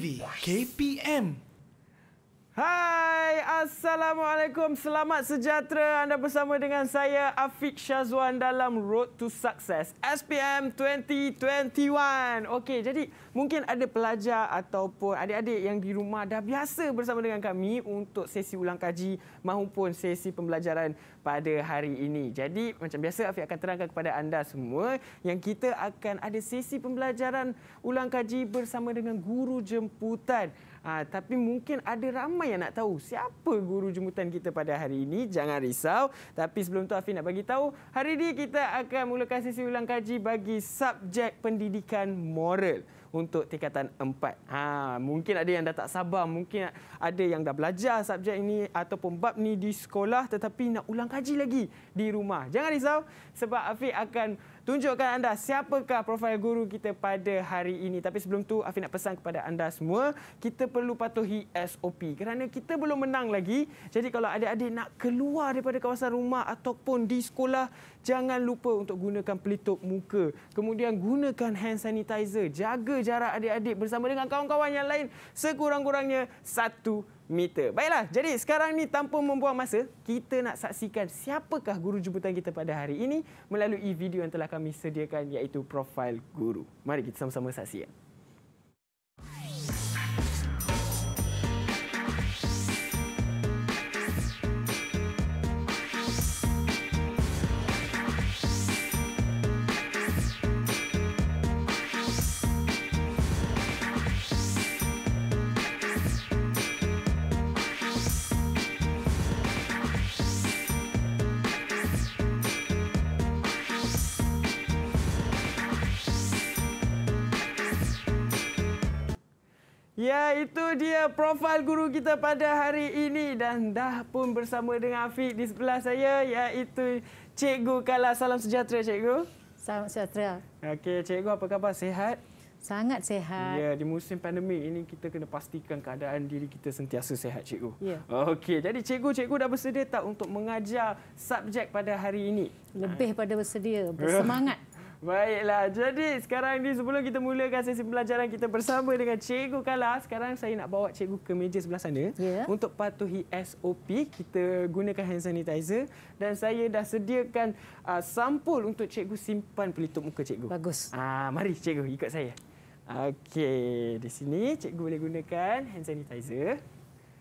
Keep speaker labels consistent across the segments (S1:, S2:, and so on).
S1: KPM. Hai, Assalamualaikum. Selamat sejahtera. Anda bersama dengan saya, Afiq Syazwan dalam Road to Success SPM 2021. Okey, jadi mungkin ada pelajar ataupun adik-adik yang di rumah dah biasa bersama dengan kami untuk sesi ulang kaji maupun sesi pembelajaran pada hari ini. Jadi, macam biasa, Afiq akan terangkan kepada anda semua yang kita akan ada sesi pembelajaran ulang kaji bersama dengan guru jemputan. Ah, tapi mungkin ada ramai yang nak tahu siapa guru jemputan kita pada hari ini. Jangan risau. Tapi sebelum tu Afi nak bagi tahu, hari ini kita akan mulakan sesi ulang kaji bagi subjek pendidikan moral untuk tingkatan 4. Ha, mungkin ada yang dah tak sabar, mungkin ada yang dah belajar subjek ini ataupun bab ni di sekolah tetapi nak ulang kaji lagi di rumah. Jangan risau sebab Afiq akan tunjukkan anda siapakah profil guru kita pada hari ini. Tapi sebelum tu Afi nak pesan kepada anda semua, kita perlu patuhi SOP kerana kita belum menang lagi. Jadi kalau adik-adik nak keluar daripada kawasan rumah ataupun di sekolah, jangan lupa untuk gunakan pelitup muka. Kemudian gunakan hand sanitizer. Jaga jarak adik-adik bersama dengan kawan-kawan yang lain sekurang-kurangnya satu meter. Baiklah, jadi sekarang ni tanpa membuang masa, kita nak saksikan siapakah guru jemputan kita pada hari ini melalui video yang telah kami sediakan iaitu profil guru. Mari kita sama-sama saksikan. dia profil guru kita pada hari ini dan dah pun bersama dengan Afiq di sebelah saya iaitu Cikgu Kala. Salam sejahtera, Cikgu.
S2: Salam sejahtera.
S1: Okey, Cikgu apa
S2: khabar? Sehat? Sangat sehat. Ya,
S1: di musim pandemik ini kita kena pastikan keadaan diri kita sentiasa sehat, Cikgu. Ya. Okey, jadi Cikgu, Cikgu dah bersedia tak untuk mengajar subjek pada hari ini? Lebih
S2: ah. pada bersedia, bersemangat.
S1: Baiklah. Jadi sekarang ni sebelum kita mulakan sesi pembelajaran kita bersama dengan Cikgu Kala. Sekarang saya nak bawa Cikgu ke meja sebelah sana. Yeah. Untuk patuhi SOP, kita gunakan hand sanitizer. Dan saya dah sediakan uh, sampul untuk Cikgu simpan pelitup muka Cikgu. Bagus. Ah, uh, Mari Cikgu ikut saya. Okey, di sini Cikgu boleh gunakan hand sanitizer.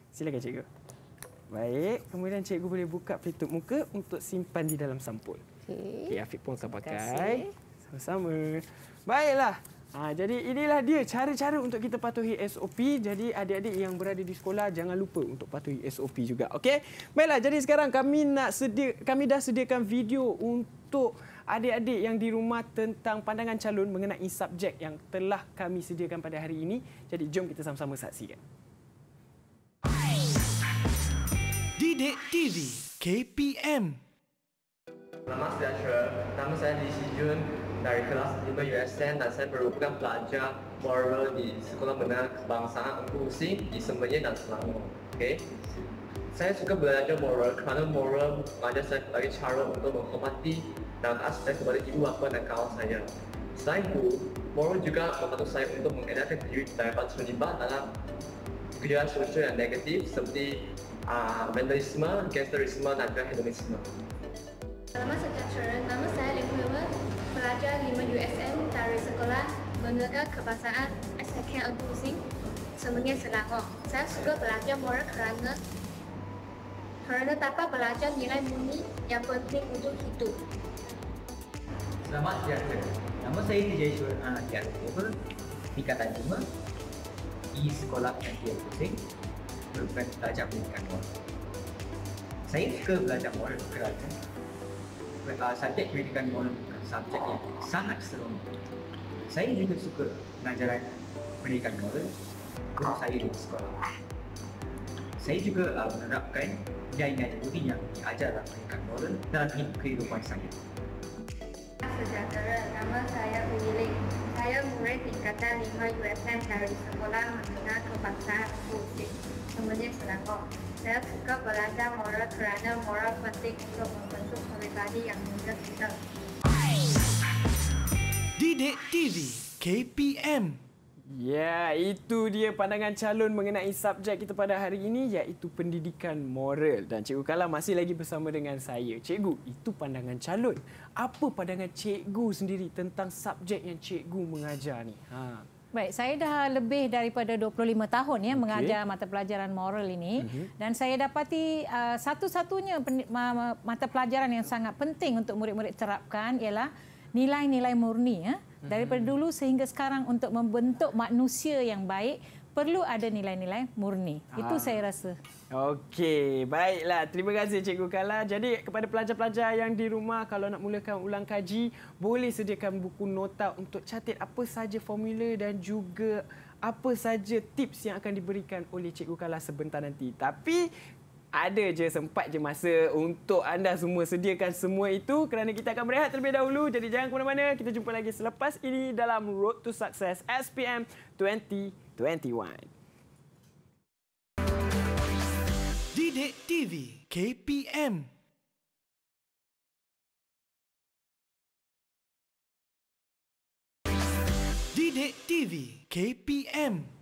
S1: Silakan Cikgu. Baik, kemudian Cikgu boleh buka pelitup muka untuk simpan di dalam sampul. Okey, okay, Afiq pun akan pakai. Kasih. Sama-sama. Baiklah. Ha, jadi inilah dia cara-cara untuk kita patuhi SOP. Jadi adik-adik yang berada di sekolah jangan lupa untuk patuhi SOP juga. Okey. Baiklah, jadi sekarang kami nak sedi, kami dah sediakan video untuk adik-adik yang di rumah tentang pandangan calon mengenai subjek yang telah kami sediakan pada hari ini. Jadi jom kita sama-sama saksikan. Didik TV KPM. Nama saya Chef, nama saya Lee Si Jun dari kelas lima USN dan saya merupakan pelajar moral di Sekolah Menengah Kebangsaan Inklusi di Semenyi dan Selangor. Okay? Saya suka belajar moral kerana moral mengajar saya sebagai cara untuk menghormati dan aspek kepada ibu bapa dan kawan saya. Selain itu, moral juga membantu saya untuk mengedarkan diri daripada terlibat dalam kerja sosial yang negatif seperti uh, vandalisme, gangsterisme dan juga hedonisme.
S3: Selamat sejahtera, nama saya Lim pelajar 5 USM dari sekolah Menengah Kebangsaan SKK Agung Sing, Semenya Selangor. Saya suka belajar moral kerana kerana dapat belajar nilai murni yang penting untuk hidup.
S1: Selamat siang. Nama saya Tj Jaisur Anak
S3: Tiara Kepul, Tingkatan di Sekolah Kanti Agung Sing, merupakan pelajar pendidikan moral. Saya suka belajar moral kerana
S1: Uh, subjek pendidikan moral subjek yang
S3: sangat seram.
S1: Saya juga suka pengajaran pendidikan moral guru saya di sekolah. Saya juga uh, menerapkan nilai-nilai budi yang diajar dalam pendidikan moral dalam hidup kehidupan saya.
S3: Sejahtera, nama saya Pemilik. Saya murid tingkatan 5 USM dari Sekolah Menengah Kebangsaan Putih, Semenjik Selangor. Saya suka belajar moral kerana moral penting untuk membentuk peribadi yang muda kita.
S1: Sidik TV KPM. Ya, itu dia pandangan calon mengenai subjek kita pada hari ini iaitu pendidikan moral. Dan Cikgu Kala masih lagi bersama dengan saya. Cikgu, itu pandangan calon. Apa pandangan Cikgu sendiri tentang subjek yang Cikgu mengajar ni? Ha.
S2: Baik, saya dah lebih daripada 25 tahun ya okay. mengajar mata pelajaran moral ini uh-huh. dan saya dapati uh, satu-satunya mata pelajaran yang sangat penting untuk murid-murid terapkan ialah nilai-nilai murni ya daripada hmm. dulu sehingga sekarang untuk membentuk manusia yang baik perlu ada nilai-nilai murni. Itu ah. saya rasa.
S1: Okey, baiklah. Terima kasih Cikgu Kala. Jadi kepada pelajar-pelajar yang di rumah kalau nak mulakan ulang kaji, boleh sediakan buku nota untuk catat apa saja formula dan juga apa saja tips yang akan diberikan oleh Cikgu Kala sebentar nanti. Tapi ada je sempat je masa untuk anda semua sediakan semua itu kerana kita akan berehat terlebih dahulu. Jadi jangan ke mana-mana. Kita jumpa lagi selepas ini dalam Road to Success SPM 2021.
S2: Didik TV KPM Didik TV KPM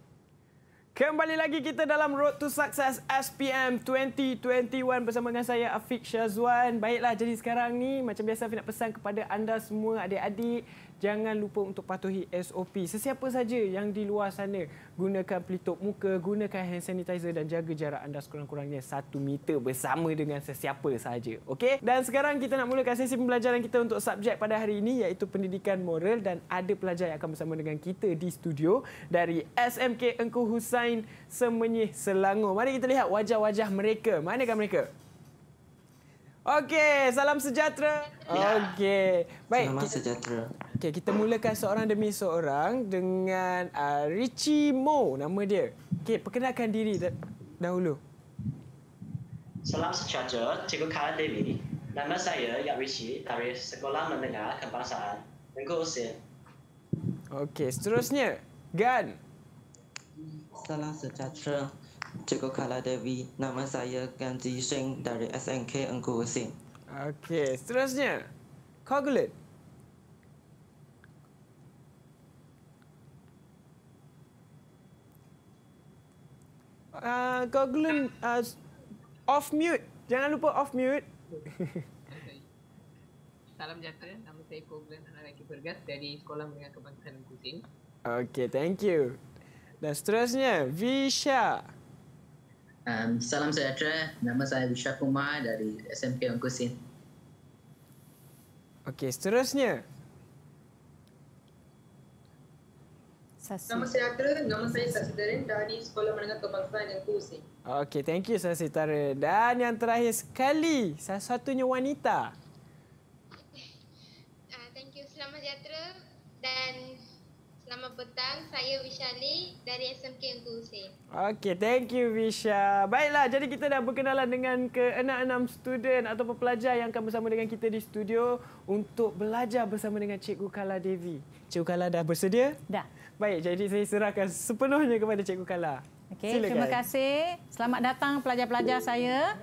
S2: Kembali lagi kita dalam Road
S1: to Success SPM 2021 bersama dengan saya Afiq Syazwan. Baiklah jadi sekarang ni macam biasa saya nak pesan kepada anda semua adik-adik jangan lupa untuk patuhi SOP. Sesiapa saja yang di luar sana, gunakan pelitup muka, gunakan hand sanitizer dan jaga jarak anda sekurang-kurangnya satu meter bersama dengan sesiapa sahaja. Okay. Dan sekarang kita nak mulakan sesi pembelajaran kita untuk subjek pada hari ini iaitu pendidikan moral dan ada pelajar yang akan bersama dengan kita di studio dari SMK Engku Husain Semenyih Selangor. Mari kita lihat wajah-wajah mereka. Manakah mereka? Okey, salam sejahtera. Ya. Okey. Baik. Selamat sejahtera. Okay, kita mulakan seorang demi seorang dengan uh, Richie Mo, nama dia. Okay, perkenalkan diri dahulu. Salam sejahtera, Cikgu Kak Dewi. Nama saya Yak Richie dari Sekolah Menengah Kebangsaan, Tengku Usir. Okay, seterusnya, Gan. Salam sejahtera,
S3: Cikgu Kala Dewi. Nama saya Ganji Sheng dari SNK Engku Usin.
S1: Okey, seterusnya. Coglet. Uh, Goglin, uh, off mute. Jangan lupa off mute.
S3: Salam sejahtera, Nama saya Goglin Anaraki Bergas dari Sekolah Menengah Kebangsaan Kuching.
S1: Okay, thank you. Dan seterusnya, Visha.
S2: Um, salam sejahtera. Nama saya Visha Kumar dari SMK Ongkusin.
S1: Okey, seterusnya. Sasi.
S3: Nama saya Atra, nama saya Sasi Tarin dari Sekolah Menengah Kebangsaan yang Kusi.
S1: Okey, thank you Sasi Tarin. Dan yang terakhir sekali, satu-satunya wanita.
S3: Uh, thank you, selamat sejahtera dan selamat petang. Saya Vishali dari SMK yang Kusi.
S1: Okey, thank you Visha. Baiklah, jadi kita dah berkenalan dengan ke enam-enam student atau pelajar yang akan bersama dengan kita di studio untuk belajar bersama dengan Cikgu Kala Devi. Cikgu Kala dah bersedia? Dah. Baik, jadi saya serahkan sepenuhnya kepada Cikgu Kala. Okey, terima
S2: kasih. Selamat datang pelajar-pelajar saya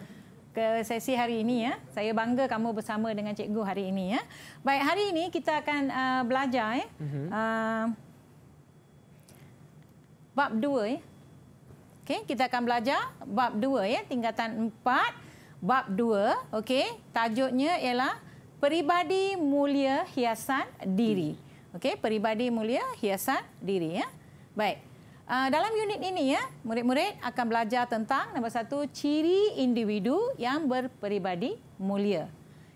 S2: ke sesi hari ini ya. Saya bangga kamu bersama dengan cikgu hari ini ya. Baik, hari ini kita akan uh, belajar eh uh, bab 2 ya. Okey, kita akan belajar bab 2 ya, tingkatan 4, bab 2. Okay, tajuknya ialah peribadi mulia hiasan diri. Hmm. Okey, peribadi mulia, hiasan diri ya. Baik. Uh, dalam unit ini ya, murid-murid akan belajar tentang nombor satu ciri individu yang berperibadi mulia.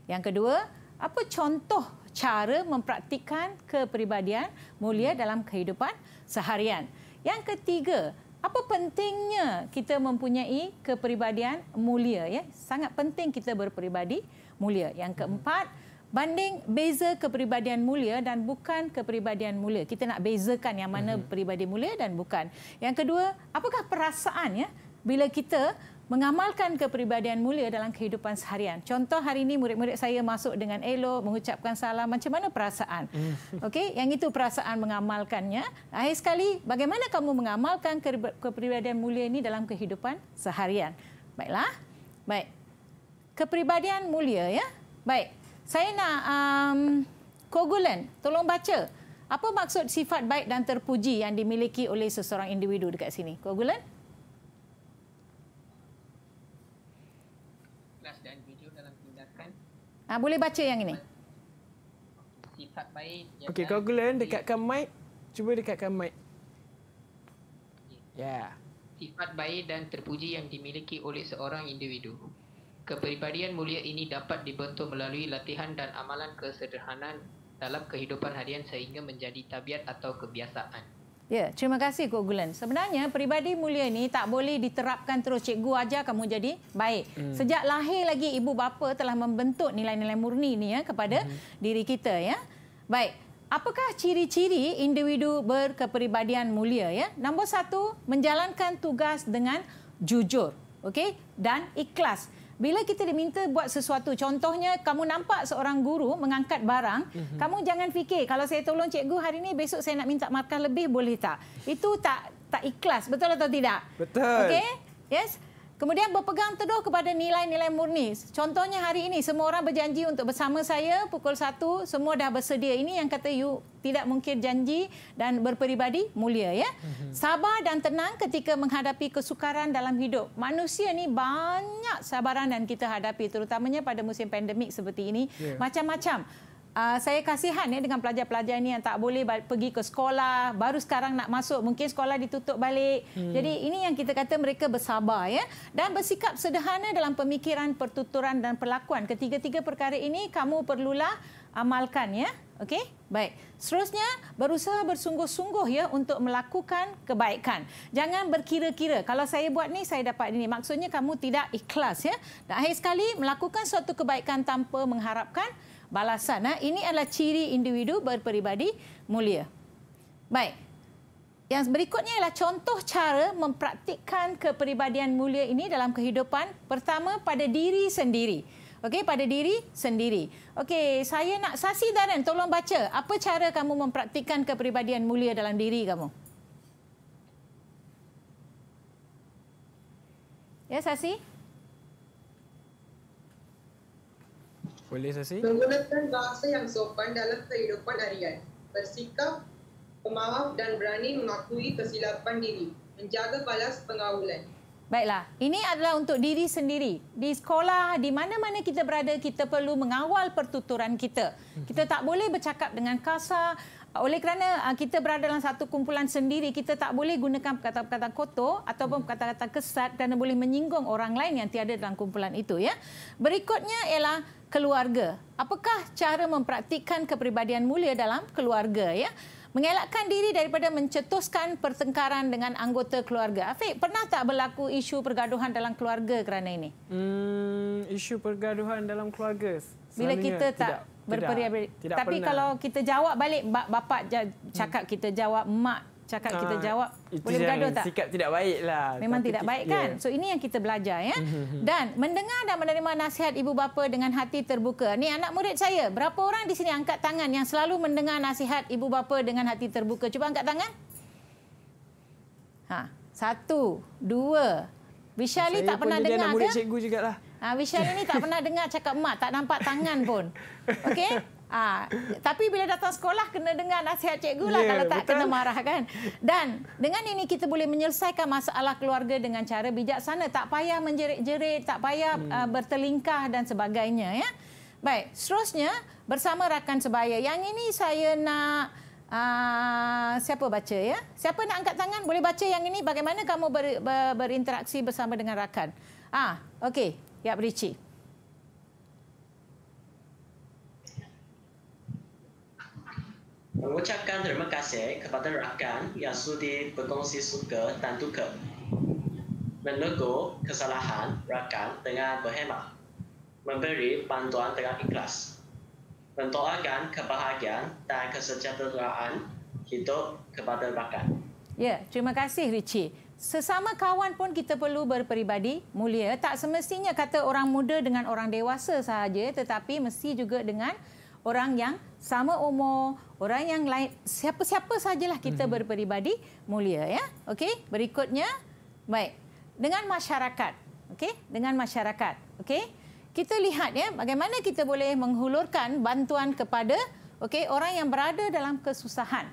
S2: Yang kedua, apa contoh cara mempraktikkan keperibadian mulia dalam kehidupan seharian. Yang ketiga, apa pentingnya kita mempunyai keperibadian mulia ya? Sangat penting kita berperibadi mulia. Yang keempat, Banding beza kepribadian mulia dan bukan kepribadian mulia. Kita nak bezakan yang mana mm-hmm. peribadi mulia dan bukan. Yang kedua, apakah perasaan ya bila kita mengamalkan kepribadian mulia dalam kehidupan seharian. Contoh hari ini murid-murid saya masuk dengan Elo mengucapkan salam, macam mana perasaan? Mhm. Okey, yang itu perasaan mengamalkannya. Akhir sekali, bagaimana kamu mengamalkan kepribadian mulia ini dalam kehidupan seharian? Baiklah. Baik. Kepribadian mulia ya. Baik saya nak um, kogulan, tolong baca. Apa maksud sifat baik dan terpuji yang dimiliki oleh seseorang individu dekat sini? Kogulan?
S3: Kelas dan jujur dalam tindakan.
S2: Ah, boleh baca yang ini.
S3: Sifat baik. Okey,
S2: kogulan dekatkan mic.
S1: Cuba dekatkan mic.
S3: Ya. Yeah. Sifat baik dan terpuji yang dimiliki oleh seorang individu. Kepribadian mulia ini dapat dibentuk melalui latihan dan amalan kesederhanaan dalam kehidupan harian sehingga menjadi tabiat atau kebiasaan.
S2: Ya, terima kasih Cikgu Gulen. Sebenarnya peribadi mulia ini tak boleh diterapkan terus cikgu aja kamu jadi baik. Hmm. Sejak lahir lagi ibu bapa telah membentuk nilai-nilai murni ini ya kepada hmm. diri kita ya. Baik. Apakah ciri-ciri individu berkeperibadian mulia ya? Nombor satu, menjalankan tugas dengan jujur, okey dan ikhlas. Bila kita diminta buat sesuatu, contohnya kamu nampak seorang guru mengangkat barang, mm-hmm. kamu jangan fikir kalau saya tolong cikgu hari ini besok saya nak minta markah lebih boleh tak? Itu tak tak ikhlas, betul atau tidak? Betul. Okey? Yes. Kemudian berpegang teduh kepada nilai-nilai murni. Contohnya hari ini semua orang berjanji untuk bersama saya pukul 1 semua dah bersedia. Ini yang kata you tidak mungkin janji dan berperibadi mulia ya. Mhm. Sabar dan tenang ketika menghadapi kesukaran dalam hidup. Manusia ni banyak sabaran dan kita hadapi terutamanya pada musim pandemik seperti ini. Yeah. Macam-macam uh, saya kasihan ya, dengan pelajar-pelajar ini yang tak boleh pergi ke sekolah, baru sekarang nak masuk, mungkin sekolah ditutup balik. Hmm. Jadi ini yang kita kata mereka bersabar ya dan bersikap sederhana dalam pemikiran, pertuturan dan perlakuan. Ketiga-tiga perkara ini kamu perlulah amalkan ya. Okey? Baik. Seterusnya, berusaha bersungguh-sungguh ya untuk melakukan kebaikan. Jangan berkira-kira. Kalau saya buat ni, saya dapat ini. Maksudnya kamu tidak ikhlas ya. Dan akhir sekali, melakukan suatu kebaikan tanpa mengharapkan balasan. Ha? Ini adalah ciri individu berperibadi mulia. Baik. Yang berikutnya ialah contoh cara mempraktikkan kepribadian mulia ini dalam kehidupan. Pertama, pada diri sendiri. Okey, pada diri sendiri. Okey, saya nak Sasi Darren, tolong baca. Apa cara kamu mempraktikkan kepribadian mulia dalam diri kamu? Ya, Sasi? Boleh sesi? Menggunakan bahasa yang sopan dalam kehidupan harian. Bersikap pemaaf dan berani mengakui kesilapan diri. Menjaga balas pengawalan. Baiklah, ini adalah untuk diri sendiri. Di sekolah, di mana-mana kita berada, kita perlu mengawal pertuturan kita. Kita tak boleh bercakap dengan kasar, oleh kerana uh, kita berada dalam satu kumpulan sendiri kita tak boleh gunakan perkataan-perkataan kotor ataupun perkata-kata kesat kerana boleh menyinggung orang lain yang tiada dalam kumpulan itu ya berikutnya ialah keluarga apakah cara mempraktikkan kepribadian mulia dalam keluarga ya mengelakkan diri daripada mencetuskan pertengkaran dengan anggota keluarga. Afiq, pernah tak berlaku isu pergaduhan dalam keluarga kerana ini?
S1: Hmm, isu pergaduhan dalam keluarga. Bila kita tak tidak berperiaya. Tapi pernah. kalau
S2: kita jawab balik bapak cakap hmm. kita jawab mak cakap kita ah, jawab Itu boleh bergaduh tak? Sikap
S1: tidak baik lah. Memang tidak baik kan? Yeah. So
S2: ini yang kita belajar ya. Hmm, hmm, dan mendengar dan menerima nasihat ibu bapa dengan hati terbuka. Ni anak murid saya. Berapa orang di sini angkat tangan yang selalu mendengar nasihat ibu bapa dengan hati terbuka? Cuba angkat tangan. Ha, satu, dua. Bishali tak pernah dengar ke? Saya pun jadi anak murid cikgu juga lah. Ha, ah, Wisharu ni tak pernah dengar cakap mak, tak nampak tangan pun. Okey? Ha, tapi bila datang sekolah, kena dengar nasihat cikgu lah yeah, kalau tak betul. kena marah kan. Dan dengan ini kita boleh menyelesaikan masalah keluarga dengan cara bijaksana. Tak payah menjerit-jerit, tak payah hmm. uh, bertelingkah dan sebagainya. ya. Baik, seterusnya bersama rakan sebaya. Yang ini saya nak... Uh, siapa baca ya? Siapa nak angkat tangan boleh baca yang ini bagaimana kamu ber, ber, berinteraksi bersama dengan rakan. Ah, okey. Ya, Berici.
S1: Mengucapkan terima kasih kepada rakan yang sudi berkongsi suka dan duka. Menegur kesalahan rakan dengan berhemat. Memberi bantuan dengan ikhlas. Mendoakan kebahagiaan dan kesejahteraan hidup kepada rakan.
S2: Ya, terima kasih Richie. Sesama kawan pun kita perlu berperibadi mulia. Tak semestinya kata orang muda dengan orang dewasa sahaja tetapi mesti juga dengan orang yang sama umur, orang yang lain siapa-siapa sajalah kita hmm berperibadi mulia ya. Okey, berikutnya baik. Dengan masyarakat. Okey, dengan masyarakat. Okey. Kita lihat ya bagaimana kita boleh menghulurkan bantuan kepada okey orang yang berada dalam kesusahan.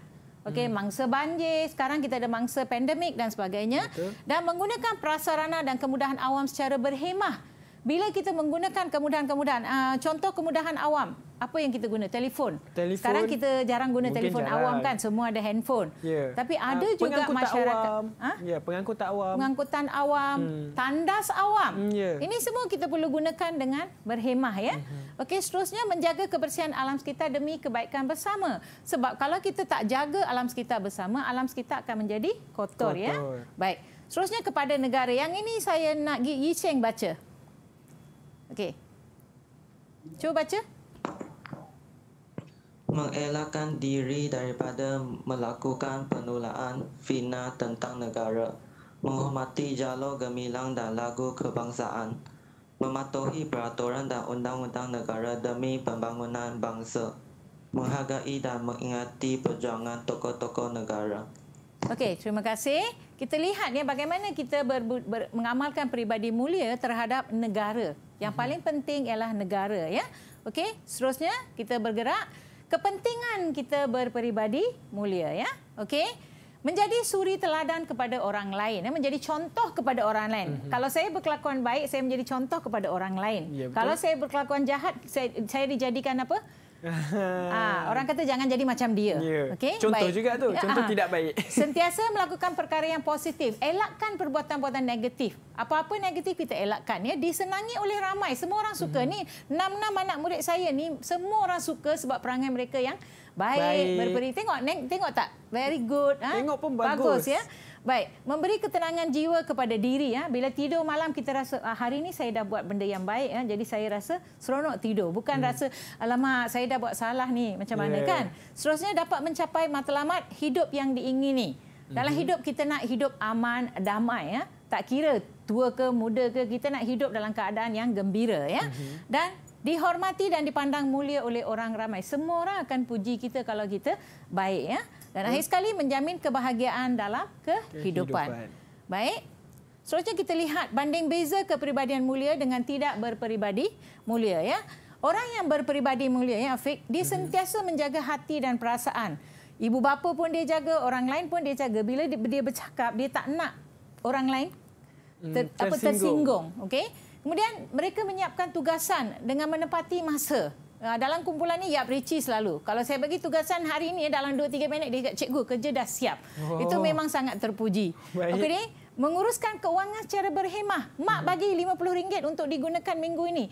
S2: Okey, hmm. mangsa banjir, sekarang kita ada mangsa pandemik dan sebagainya. Betul. Dan menggunakan prasarana dan kemudahan awam secara berhemah bila kita menggunakan kemudahan-kemudahan uh, contoh kemudahan awam apa yang kita guna telefon, telefon sekarang kita jarang guna telefon jarang. awam kan semua ada handphone yeah. tapi ah, ada uh, juga masyarakat awam.
S1: Ha? Yeah, pengangkutan awam
S2: pengangkutan awam hmm. tandas awam hmm, yeah. ini semua kita perlu gunakan dengan berhemah ya mm-hmm. okey seterusnya menjaga kebersihan alam sekitar demi kebaikan bersama sebab kalau kita tak jaga alam sekitar bersama alam sekitar akan menjadi kotor, ya. kotor. ya baik seterusnya kepada negara yang ini saya nak Yi Cheng baca Okey. Cuba baca.
S3: Mengelakkan diri daripada melakukan penulaan fina tentang negara. Menghormati jalur gemilang dan lagu kebangsaan. Mematuhi peraturan dan undang-undang negara demi pembangunan bangsa. Menghargai dan mengingati perjuangan tokoh-tokoh negara.
S2: Okey, terima kasih. Kita lihat ya bagaimana kita ber, ber, mengamalkan peribadi mulia terhadap negara. Yang mhm. paling penting ialah negara ya. Okey, seterusnya kita bergerak kepentingan kita berperibadi mulia ya. Okey. Menjadi suri teladan kepada orang lain. Ya. Menjadi contoh kepada orang lain. Mm -hmm. Kalau saya berkelakuan baik, saya menjadi contoh kepada orang lain. Ya, Kalau saya berkelakuan jahat, saya, saya dijadikan apa? Ah, ah, orang kata jangan jadi macam dia. Yeah. Okay? Contoh baik. juga tu. Contoh yeah. tidak baik. Sentiasa melakukan perkara yang positif. Elakkan perbuatan-perbuatan negatif. Apa-apa negatif kita elakkan. Ya? Disenangi oleh ramai. Semua orang suka. Mm. ni. Enam-enam anak murid saya ni, semua orang suka sebab perangai mereka yang baik. baik. Berberi. Tengok, tengok tak? Very good. Ha? Tengok pun bagus. Bagus, ya. Baik, memberi ketenangan jiwa kepada diri ya. Bila tidur malam kita rasa ah, hari ini saya dah buat benda yang baik ya. Jadi saya rasa seronok tidur, bukan hmm. rasa alamak saya dah buat salah ni macam yeah. mana kan. Seterusnya dapat mencapai matlamat hidup yang diingini. Dalam hmm. hidup kita nak hidup aman, damai ya. Tak kira tua ke muda ke kita nak hidup dalam keadaan yang gembira ya. Hmm. Dan dihormati dan dipandang mulia oleh orang ramai. Semua orang akan puji kita kalau kita baik ya. Dan hmm. akhir sekali menjamin kebahagiaan dalam kehidupan. kehidupan. Baik. Seterusnya kita lihat banding beza kepribadian mulia dengan tidak berperibadi mulia ya. Orang yang berperibadi mulia ya Afiq, dia hmm. sentiasa menjaga hati dan perasaan. Ibu bapa pun dia jaga, orang lain pun dia jaga. Bila dia bercakap, dia tak nak orang lain hmm, ter, hmm, tersinggung. apa tersinggung, okey? Kemudian mereka menyiapkan tugasan dengan menepati masa. Ah, dalam kumpulan ni ya Ricci selalu. Kalau saya bagi tugasan hari ini dalam 2-3 minit dia cakap cikgu kerja dah siap. Oh. Itu memang sangat terpuji. Okey ni menguruskan keuangan secara berhemah. Mak hmm. bagi RM50 untuk digunakan minggu ini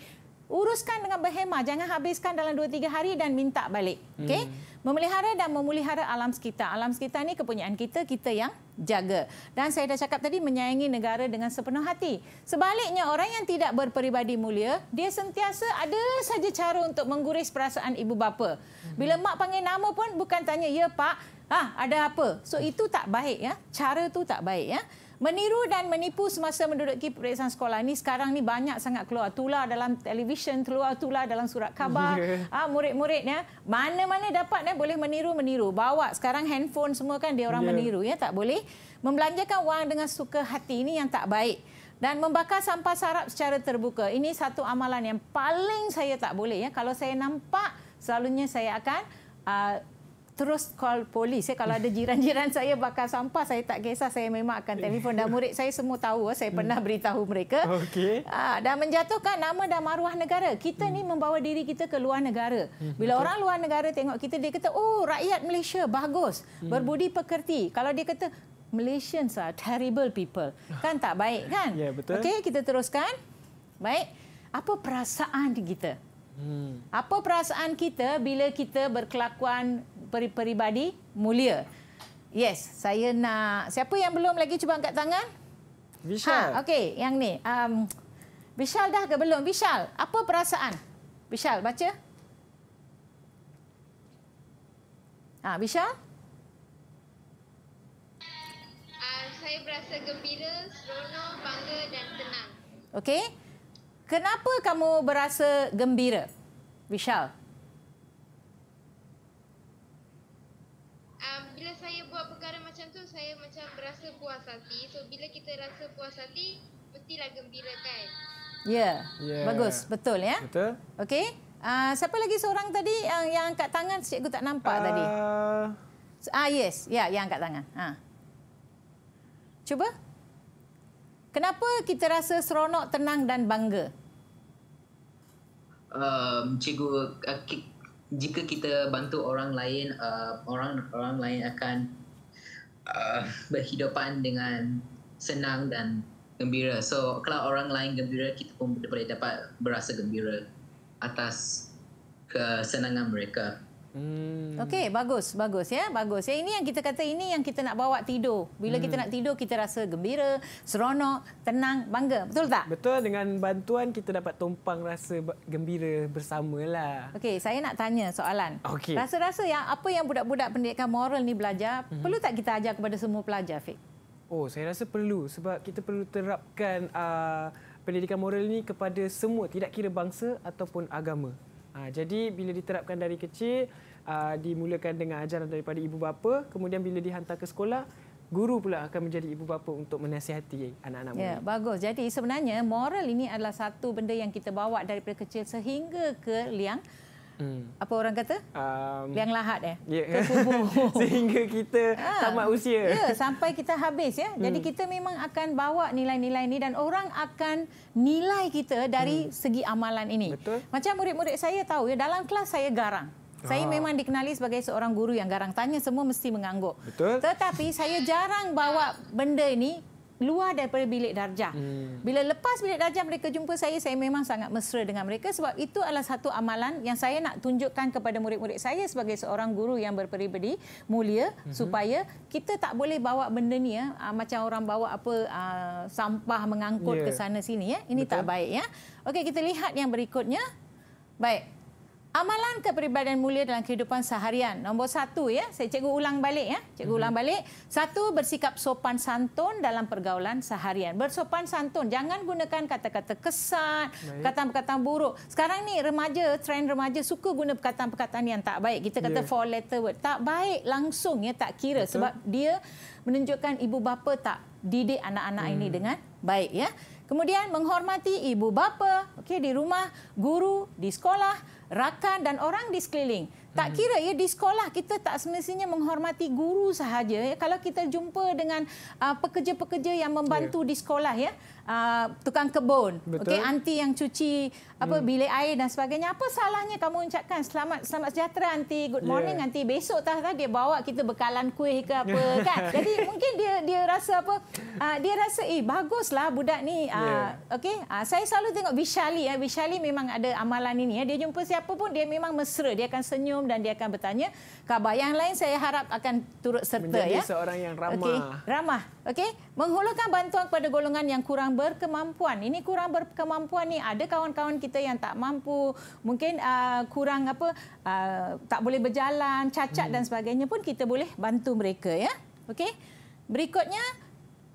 S2: uruskan dengan berhemah jangan habiskan dalam 2 3 hari dan minta balik hmm. okey memelihara dan memulihara alam sekitar alam sekitar ni kepunyaan kita kita yang jaga dan saya dah cakap tadi menyayangi negara dengan sepenuh hati sebaliknya orang yang tidak berperibadi mulia dia sentiasa ada saja cara untuk mengguris perasaan ibu bapa hmm. bila mak panggil nama pun bukan tanya ya pak ah ada apa so itu tak baik ya cara tu tak baik ya Meniru dan menipu semasa menduduki periksaan sekolah ini sekarang ni banyak sangat keluar tular dalam televisyen, keluar tular dalam surat khabar. Yeah. Ya. Ha, murid-murid ya, mana-mana dapat ya, boleh meniru-meniru. Bawa sekarang handphone semua kan dia orang yeah. meniru ya, tak boleh. Membelanjakan wang dengan suka hati ini yang tak baik dan membakar sampah sarap secara terbuka. Ini satu amalan yang paling saya tak boleh ya. Kalau saya nampak selalunya saya akan uh, terus call polis. Ya, kalau ada jiran-jiran saya bakar sampah, saya tak kisah. Saya memang akan telefon. Dan murid saya semua tahu. Oh, saya pernah hmm. beritahu mereka. Okay. Uh, ah, dan menjatuhkan nama dan maruah negara. Kita hmm. ni membawa diri kita ke luar negara. Hmm, Bila Betul. orang luar negara tengok kita, dia kata, oh rakyat Malaysia bagus. Hmm. Berbudi pekerti. Kalau dia kata, Malaysians are terrible people. Kan tak baik kan? Ya, yeah, betul. Okey, kita teruskan. Baik. Apa perasaan kita? Hmm. Apa perasaan kita bila kita berkelakuan peribadi mulia? Yes, saya nak... Siapa yang belum lagi cuba angkat tangan? Bishal. Ha, ah, Okey, yang ni. Um, Vishal dah ke belum? Bishal, apa perasaan? Bishal? baca. Ah, ha, Vishal?
S3: Uh, saya berasa gembira, seronok, bangga dan tenang.
S2: Okey. Kenapa kamu berasa gembira, Vishal?
S3: Um, bila saya buat perkara macam tu, saya macam berasa puas hati. So bila kita rasa puas hati, mestilah gembira kan?
S2: Ya, yeah. yeah. bagus, betul ya. Betul. Okey. Uh, siapa lagi seorang tadi yang yang angkat tangan? Cikgu tak nampak uh... tadi. Ah yes, ya yang angkat tangan. Ha. Cuba. Kenapa kita rasa seronok, tenang dan bangga?
S3: um, cikgu uh, jika kita bantu orang lain uh, orang orang lain akan uh, berhidupan dengan senang dan
S2: gembira so
S3: kalau orang lain gembira kita pun boleh dapat berasa gembira atas
S2: kesenangan mereka Hmm. Okey, bagus, bagus ya, bagus. Ya ini yang kita kata ini yang kita nak bawa tidur. Bila hmm. kita nak tidur kita rasa gembira, seronok, tenang, bangga. Betul tak?
S1: Betul dengan bantuan kita dapat tumpang rasa gembira bersamalah.
S2: Okey, saya nak tanya soalan. Okay. Rasa-rasa yang apa yang budak-budak pendidikan moral ni belajar, hmm. perlu tak kita ajar kepada semua pelajar, Fik?
S1: Oh, saya rasa perlu sebab kita perlu terapkan uh, pendidikan moral ni kepada semua, tidak kira bangsa ataupun agama. Ha, jadi bila diterapkan dari kecil, uh, dimulakan dengan ajaran daripada ibu bapa, kemudian bila dihantar ke sekolah, guru pula akan menjadi ibu bapa untuk menasihati anak-anak murid. Ya,
S2: bagus. Jadi sebenarnya moral ini adalah satu benda yang kita bawa daripada kecil sehingga ke liang hmm. apa orang kata?
S1: Um, Liang lahat eh? ya. Yeah. Sehingga kita ha. tamat
S2: usia. Ya, yeah, sampai kita habis ya. Jadi hmm. kita memang akan bawa nilai-nilai ini dan orang akan nilai kita dari hmm. segi amalan ini. Betul. Macam murid-murid saya tahu ya, dalam kelas saya garang. Saya ah. memang dikenali sebagai seorang guru yang garang. Tanya semua mesti mengangguk. Betul. Tetapi saya jarang bawa benda ini luar daripada bilik darjah. Hmm. Bila lepas bilik darjah mereka jumpa saya, saya memang sangat mesra dengan mereka sebab itu adalah satu amalan yang saya nak tunjukkan kepada murid-murid saya sebagai seorang guru yang berperibadi mulia hmm. supaya kita tak boleh bawa benda ni ya uh, macam orang bawa apa uh, sampah mengangkut yeah. ke ya. sana sini ya. Ini Betul. tak baik ya. Okey kita lihat yang berikutnya. Baik. Amalan kepribadian mulia dalam kehidupan seharian. Nombor satu, ya. Saya cikgu ulang balik, ya. Cikgu mm-hmm. ulang balik. Satu, bersikap sopan santun dalam pergaulan seharian. Bersopan santun. Jangan gunakan kata-kata kesat, kata-kata buruk. Sekarang ni remaja, trend remaja suka guna perkataan-perkataan yang tak baik. Kita kata yeah. four letter word. Tak baik langsung, ya. Tak kira. Betul. Sebab dia menunjukkan ibu bapa tak didik anak-anak mm. ini hmm. dengan baik, ya. Kemudian menghormati ibu bapa, okay di rumah, guru, di sekolah, rakan dan orang di sekeliling. Tak hmm. kira ya di sekolah kita tak semestinya menghormati guru sahaja ya kalau kita jumpa dengan uh, pekerja-pekerja yang membantu yeah. di sekolah ya uh, tukang kebun, okey, anti yang cuci apa hmm. bilik air dan sebagainya. Apa salahnya kamu ucapkan selamat selamat sejahtera anti, good ya. morning yeah. anti. Besok tah dia bawa kita bekalan kuih ke apa kan. Jadi mungkin dia dia rasa apa? Uh, dia rasa eh baguslah budak ni. Uh, yeah. Okey, uh, saya selalu tengok Bishali ya. Uh, Vishali memang ada amalan ini ya. Uh. Dia jumpa siapa pun dia memang mesra, dia akan senyum dan dia akan bertanya khabar. Yang lain saya harap akan turut serta Menjadi ya. Menjadi seorang yang ramah. Okay. Ramah. Okey, menghulurkan bantuan kepada golongan yang kurang yang berkemampuan. Ini kurang berkemampuan ni ada kawan-kawan kita yang tak mampu, mungkin uh, kurang apa uh, tak boleh berjalan, cacat hmm. dan sebagainya pun kita boleh bantu mereka ya. Okey. Berikutnya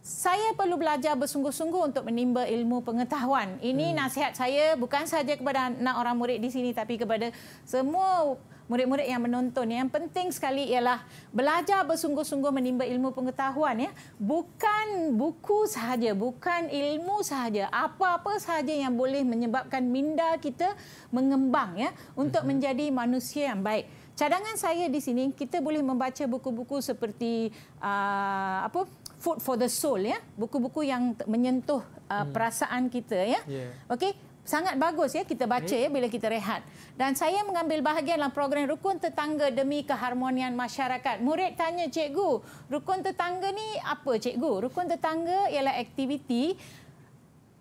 S2: saya perlu belajar bersungguh-sungguh untuk menimba ilmu pengetahuan. Ini hmm. nasihat saya bukan saja kepada anak orang murid di sini tapi kepada semua murid-murid yang menonton. Yang penting sekali ialah belajar bersungguh-sungguh menimba ilmu pengetahuan. Ya. Bukan buku sahaja, bukan ilmu sahaja. Apa-apa sahaja yang boleh menyebabkan minda kita mengembang ya, untuk mhm. menjadi manusia yang baik. Cadangan saya di sini, kita boleh membaca buku-buku seperti uh, apa? Food for the Soul ya, buku-buku yang menyentuh uh, perasaan kita ya. Yeah. Okey, sangat bagus ya kita baca ya bila kita rehat. Dan saya mengambil bahagian dalam program Rukun Tetangga demi Keharmonian Masyarakat. Murid tanya cikgu, rukun tetangga ni apa cikgu? Rukun tetangga ialah aktiviti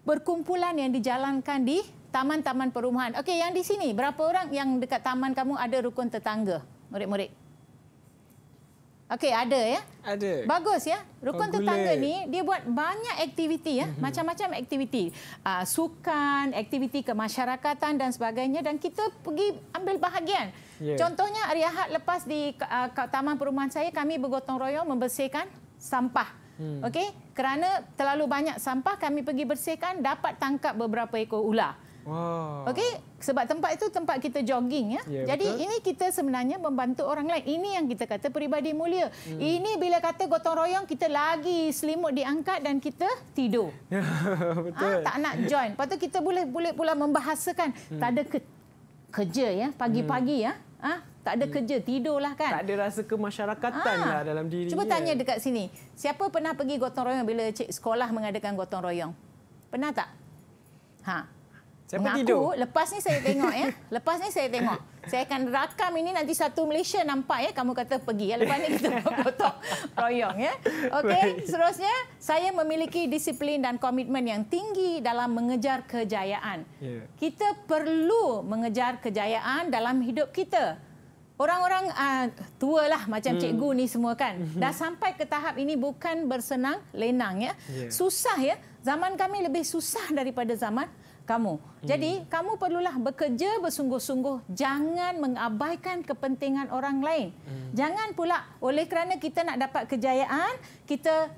S2: berkumpulan yang dijalankan di taman-taman perumahan. Okey, yang di sini berapa orang yang dekat taman kamu ada rukun tetangga? Murid-murid. Okey, ada ya?
S1: Ada. Bagus
S2: ya. Rukun Pagulai. Tetangga ni dia buat banyak aktiviti ya. Mm-hmm. Macam-macam aktiviti. Uh, sukan, aktiviti kemasyarakatan dan sebagainya. Dan kita pergi ambil bahagian. Yeah. Contohnya hari Ahad lepas di uh, Taman Perumahan saya, kami bergotong royong membersihkan sampah. Hmm. Okey, kerana terlalu banyak sampah kami pergi bersihkan dapat tangkap beberapa ekor ular.
S1: Wow.
S2: Okey, sebab tempat itu tempat kita jogging ya. Yeah, Jadi betul. ini kita sebenarnya membantu orang lain. Ini yang kita kata peribadi mulia. Hmm. Ini bila kata gotong royong kita lagi selimut diangkat dan kita tidur.
S1: Ya, betul. Ha, tak nak join.
S2: Lepas tu kita boleh boleh pula membahasakan hmm. tak ada ke, kerja ya pagi-pagi hmm. ya. Ha, tak ada hmm. kerja, tidurlah kan. Tak ada rasa kemasyarakatan ha. lah dalam diri. Cuba tanya ya. dekat sini. Siapa pernah pergi gotong royong bila cik sekolah mengadakan gotong royong? Pernah tak? Ha, Siapa Dengan tidur? Aku, lepas ni saya tengok ya. Lepas ni saya tengok. Saya akan rakam ini nanti satu Malaysia nampak ya. Kamu kata pergi. Ya. Lepas ni kita potong royong ya. Okey, seterusnya saya memiliki disiplin dan komitmen yang tinggi dalam mengejar kejayaan. Ya. Kita perlu mengejar kejayaan dalam hidup kita. Orang-orang uh, tua lah macam hmm. cikgu ni semua kan. Dah sampai ke tahap ini bukan bersenang lenang ya. Yeah. Susah ya. Zaman kami lebih susah daripada zaman kamu. Hmm. Jadi kamu perlulah bekerja bersungguh-sungguh. Jangan mengabaikan kepentingan orang lain. Hmm. Jangan pula oleh kerana kita nak dapat kejayaan kita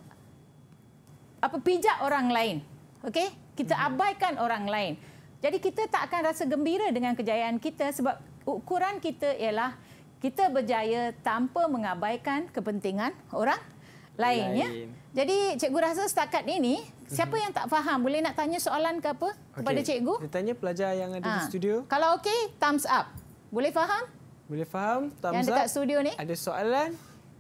S2: apa pijak orang lain. okay? Kita hmm. abaikan orang lain. Jadi kita tak akan rasa gembira dengan kejayaan kita sebab ukuran kita ialah kita berjaya tanpa mengabaikan kepentingan orang lain, lain. ya. Jadi cikgu rasa setakat ini siapa hmm. yang tak faham boleh nak tanya soalan ke apa okay. kepada cikgu?
S1: Kita tanya pelajar yang ada ha. di studio.
S2: Kalau okey, thumbs up. Boleh faham? Boleh faham? Thumbs yang dekat up. studio ni? Ada soalan?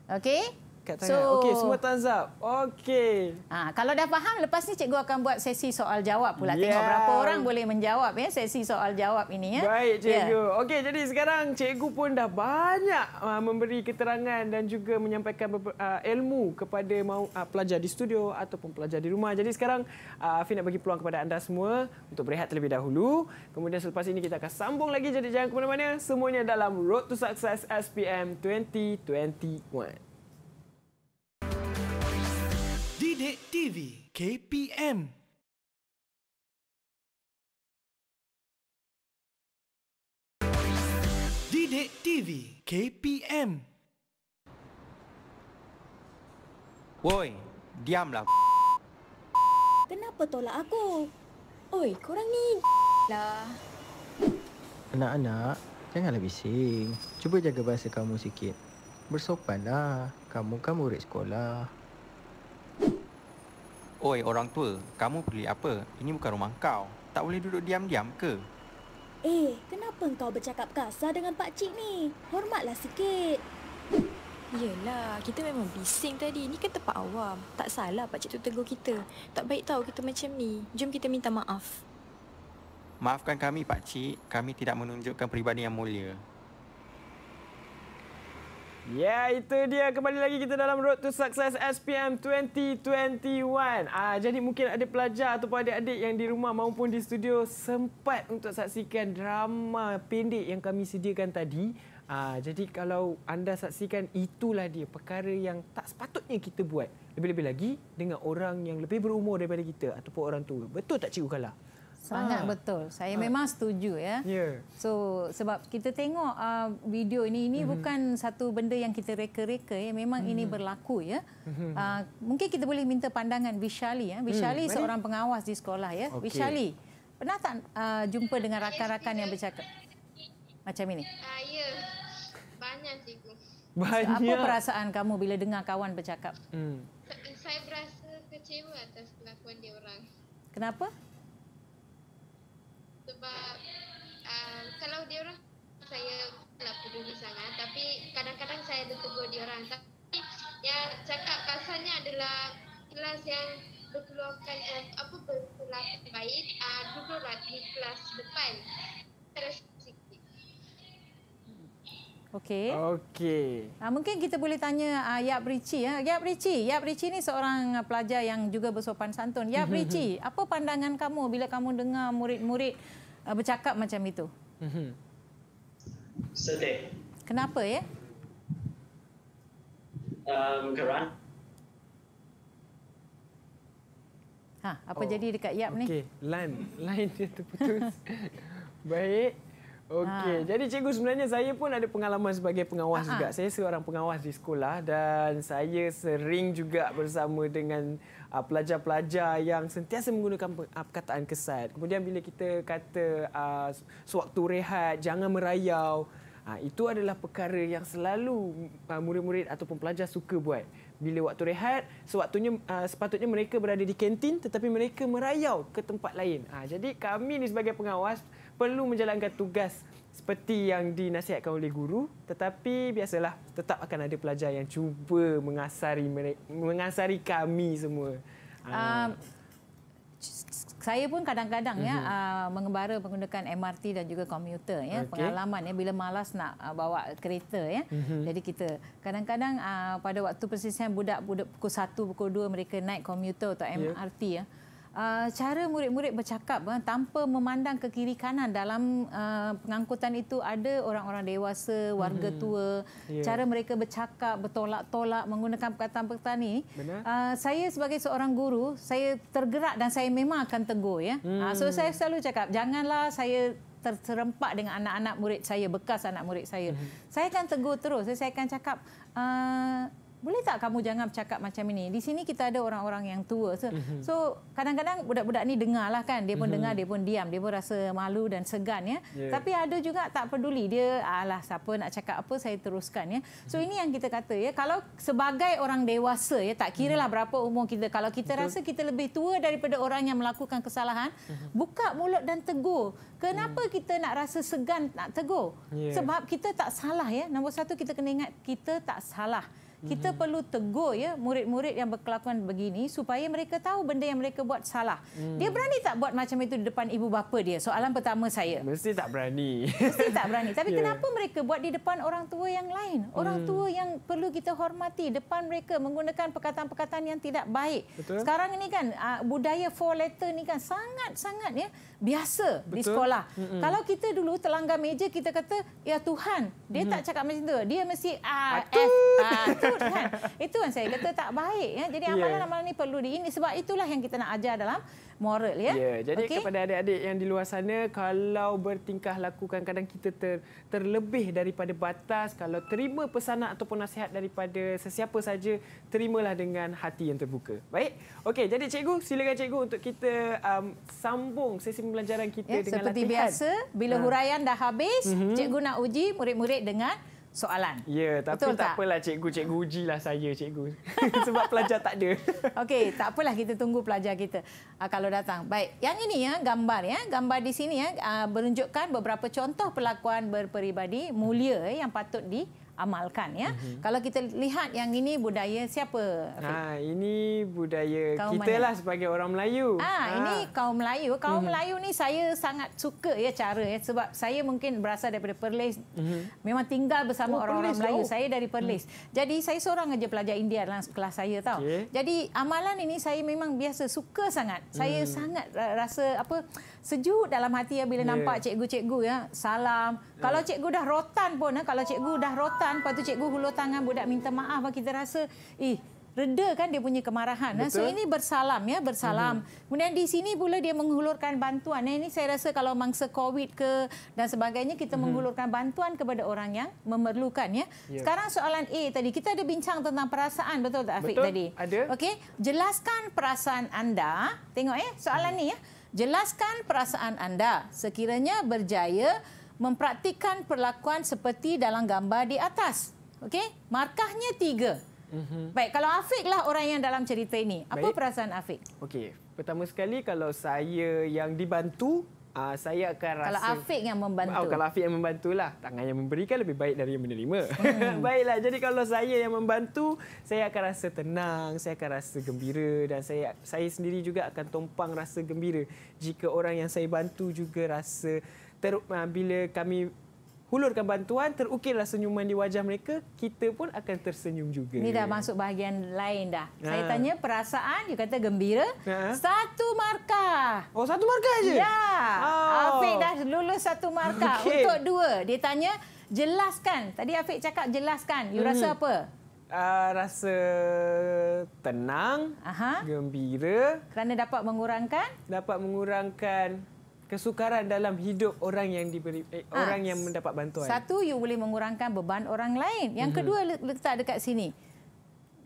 S2: Okey dekat So, Okey, semua thumbs up. Okey. Ha, kalau dah faham, lepas ni cikgu akan buat sesi soal jawab pula. Yeah. Tengok berapa orang boleh menjawab ya sesi soal jawab ini ya. Baik, cikgu. Yeah. Okey, jadi sekarang
S1: cikgu pun dah banyak uh, memberi keterangan dan juga menyampaikan uh, ilmu kepada mau uh, pelajar di studio ataupun pelajar di rumah. Jadi sekarang uh, Afi nak bagi peluang kepada anda semua untuk berehat terlebih dahulu. Kemudian selepas ini kita akan sambung lagi jadi jangan ke mana-mana. Semuanya dalam Road to Success SPM 2021.
S2: Sidik TV KPM Didik TV KPM
S1: Woi, diamlah
S3: Kenapa tolak aku? Oi, korang ni lah
S1: Anak-anak, janganlah bising Cuba jaga bahasa kamu sikit Bersopanlah, kamu kan murid sekolah Oi orang tua, kamu beli apa? Ini bukan rumah kau. Tak boleh duduk diam-diam ke?
S3: Eh, kenapa kau bercakap kasar dengan pak cik ni? Hormatlah sikit. Yelah, kita memang bising tadi. Ini kan tempat awam. Tak salah pak cik tu tegur kita. Tak baik tahu kita macam ni. Jom kita minta maaf.
S1: Maafkan kami pak cik, kami tidak menunjukkan peribadi yang mulia. Ya, yeah, itu dia. Kembali lagi kita dalam Road to Success SPM 2021. Ah, jadi mungkin ada pelajar ataupun adik-adik yang di rumah maupun di studio sempat untuk saksikan drama pendek yang kami sediakan tadi. Ah, jadi kalau anda saksikan, itulah dia perkara yang tak sepatutnya kita buat. Lebih-lebih lagi dengan orang yang lebih berumur daripada kita ataupun orang tua. Betul tak Cikgu
S2: Kala? Sangat ha. betul. Saya ha. memang setuju ya. Yeah. So sebab kita tengok uh, video ini ini mm-hmm. bukan satu benda yang kita reka-reka ya. Memang mm-hmm. ini mhm. berlaku ya. Mm-hmm. Uh, mungkin kita boleh minta pandangan Vishali ya. Vishali mm. seorang pengawas di sekolah ya. Okay. Vishali. Pernah tak uh, jumpa dengan rakan-rakan yang bercakap macam ini?
S3: Saya banyak cikgu.
S2: Banyak. Apa perasaan kamu bila dengar kawan bercakap? Hmm.
S3: Saya berasa kecewa atas kelakuan dia orang. Kenapa? uh, kalau dia orang saya tak peduli sangat tapi kadang-kadang saya tertegur dia orang tapi yang cakap kasarnya adalah kelas yang berkeluarkan eh, apa berkelas baik uh, ah, duduklah di kelas depan terus
S2: Okey. Okey. Ah mungkin kita boleh tanya uh, Yap Ricci ya. Yap Ricci, Yap Ricci ni seorang pelajar yang juga bersopan santun. Yap Ricci, apa pandangan kamu bila kamu dengar murid-murid uh, bercakap macam itu? Mhm. Sedih. Kenapa ya?
S1: Um, kerana
S2: Ha, apa oh, jadi dekat Yap okay. ni? Okey,
S1: line line dia terputus. Baik. Okey, ha. jadi cikgu sebenarnya saya pun ada pengalaman sebagai pengawas ha, ha. juga. Saya seorang pengawas di sekolah dan saya sering juga bersama dengan uh, pelajar-pelajar yang sentiasa menggunakan uh, perkataan uh, kesat. Kemudian bila kita kata uh, sewaktu rehat jangan merayau, uh, itu adalah perkara yang selalu uh, murid-murid ataupun pelajar suka buat. Bila waktu rehat, sewaktunya uh, sepatutnya mereka berada di kantin tetapi mereka merayau ke tempat lain. Uh, jadi kami ni sebagai pengawas perlu menjalankan tugas seperti yang dinasihatkan oleh guru tetapi biasalah tetap akan ada pelajar yang cuba mengasari mengasari kami semua. Ah. Um,
S2: saya pun kadang-kadang uh-huh. ya mhm. uh, mengembara menggunakan MRT dan juga komuter ya okay. pengalaman ya bila malas nak uh, bawa kereta ya uh-huh. jadi kita kadang-kadang uh, pada waktu persisnya budak-budak pukul 1 pukul 2 mereka naik komuter atau MRT yeah. ya Ah, cara murid-murid bercakap uh, tanpa memandang ke kiri kanan dalam uh, pengangkutan itu ada orang-orang dewasa, warga hmm. tua. Yeah. Cara mereka bercakap bertolak-tolak menggunakan perkataan-perkataan ini. Uh, saya sebagai seorang guru, saya tergerak dan saya memang akan tegur ya. Hmm. Uh, so saya selalu cakap janganlah saya terserempak dengan anak-anak murid saya, bekas anak murid saya. Hmm. Saya akan tegur terus. Saya akan cakap boleh tak kamu jangan bercakap macam ini? Di sini kita ada orang-orang yang tua. So, mm-hmm. so kadang-kadang budak-budak ni dengar lah kan. Dia pun mm-hmm. dengar, dia pun diam. Dia pun rasa malu dan segan. ya. Yeah. Tapi ada juga tak peduli. Dia, alah siapa nak cakap apa, saya teruskan. ya. So, mm-hmm. ini yang kita kata. ya. Kalau sebagai orang dewasa, ya, tak kira lah mhm. berapa umur kita. Kalau kita Betul. rasa kita lebih tua daripada orang yang melakukan kesalahan, mm-hmm. buka mulut dan tegur. Kenapa mm. kita nak rasa segan nak tegur? Yeah. Sebab kita tak salah. ya. Nombor satu, kita kena ingat kita tak salah kita mm-hmm. perlu tegur ya murid-murid yang berkelakuan begini supaya mereka tahu benda yang mereka buat salah. Mm. Dia berani tak buat macam itu di depan ibu bapa dia? Soalan pertama saya. Mesti tak berani. Mesti tak berani. Tapi yeah. kenapa mereka buat di depan orang tua yang lain? Orang mm. tua yang perlu kita hormati depan mereka menggunakan perkataan-perkataan yang tidak baik. Betul. Sekarang ini kan ah, budaya four letter ni kan sangat-sangat ya biasa Betul. di sekolah. Mm-mm. Kalau kita dulu telanggar meja kita kata ya Tuhan, dia mm. tak cakap macam tu. Dia mesti ah, F ah, itu kan. Itu kan saya kata tak baik ya. Jadi ya. amalan-amalan ni perlu di ini sebab itulah yang kita nak ajar dalam moral ya. Ya, jadi okay. kepada adik-adik yang di luar sana kalau bertingkah lakukan kadang kita ter, terlebih
S1: daripada batas kalau terima pesanan ataupun nasihat daripada sesiapa saja terimalah dengan hati yang terbuka. Baik. Okey, jadi cikgu silakan cikgu untuk kita um, sambung sesi pembelajaran kita ya, dengan seperti latihan. Seperti biasa, bila ha.
S2: dah habis, mm-hmm. cikgu nak uji murid-murid dengan soalan.
S1: Ya, tapi Betul tak, tak apalah cikgu, cikgu ujilah saya cikgu. Sebab pelajar tak ada.
S2: Okey, tak apalah kita tunggu pelajar kita uh, kalau datang. Baik, yang ini ya gambar ya, gambar di sini ya uh, menunjukkan ah, beberapa contoh perlakuan berperibadi mulia eh, yang patut di amalkan ya. Mm-hmm. Kalau kita lihat yang ini budaya siapa?
S1: Ha, ini budaya kaum kita mana? lah sebagai orang Melayu. Ha, ha. ini
S2: kaum Melayu. Kaum mm-hmm. Melayu ni saya sangat suka ya cara ya sebab saya mungkin berasal daripada Perlis. Mm-hmm. Memang tinggal bersama oh, orang-orang Perlis Melayu. Tau. Oh. Saya dari Perlis. Mm-hmm. Jadi saya seorang aja pelajar India dalam kelas saya tahu. Okay. Jadi amalan ini saya memang biasa suka sangat. Saya mm. sangat rasa apa sejuk dalam hati ya bila yeah. nampak cikgu-cikgu ya. Salam. Yeah. Kalau cikgu dah rotan pun ya, kalau cikgu dah rotan, lepas tu cikgu hulur tangan budak minta maaf, kita rasa, eh, reda kan dia punya kemarahan. Ya. Betul. So ini bersalam ya, bersalam. Mm-hmm. Kemudian di sini pula dia menghulurkan bantuan. Nah, ya. ini saya rasa kalau mangsa COVID ke dan sebagainya kita mm-hmm. menghulurkan bantuan kepada orang yang memerlukan ya. Yeah. Sekarang soalan A tadi kita ada bincang tentang perasaan betul tak Afiq betul. tadi? Okey, jelaskan perasaan anda. Tengok ya, soalan mm-hmm. ni ya. Jelaskan perasaan anda sekiranya berjaya mempraktikkan perlakuan seperti dalam gambar di atas. Okey, markahnya tiga. Mm-hmm. Baik, kalau Afiq lah orang yang dalam cerita ini. Apa Baik. perasaan Afiq?
S1: Okey, pertama sekali kalau saya yang dibantu, Uh, saya akan rasa... Kalau Afiq
S2: yang membantu. Oh, kalau
S1: Afiq yang membantulah. Tangan yang memberikan lebih baik dari yang menerima. Hmm. Baiklah. Jadi kalau saya yang membantu, saya akan rasa tenang, saya akan rasa gembira dan saya saya sendiri juga akan tumpang rasa gembira jika orang yang saya bantu juga rasa teruk uh, ah, bila kami hulurkan bantuan, terukirlah senyuman di wajah mereka, kita pun akan tersenyum juga. Ini dah masuk
S2: bahagian lain dah. Ha. Saya tanya perasaan, dia kata gembira. Ha. Satu markah. Oh, satu markah aje? Ya. Oh. Afiq dah lulus satu markah. Okay. Untuk dua, dia tanya, jelaskan. Tadi Afiq cakap jelaskan. You hmm. rasa apa?
S1: Uh, rasa tenang, Aha. gembira. Kerana dapat mengurangkan? Dapat mengurangkan kesukaran dalam hidup orang yang diberi eh, ha. orang yang mendapat bantuan. Satu
S2: you boleh mengurangkan beban orang lain. Yang mhm. kedua letak dekat sini.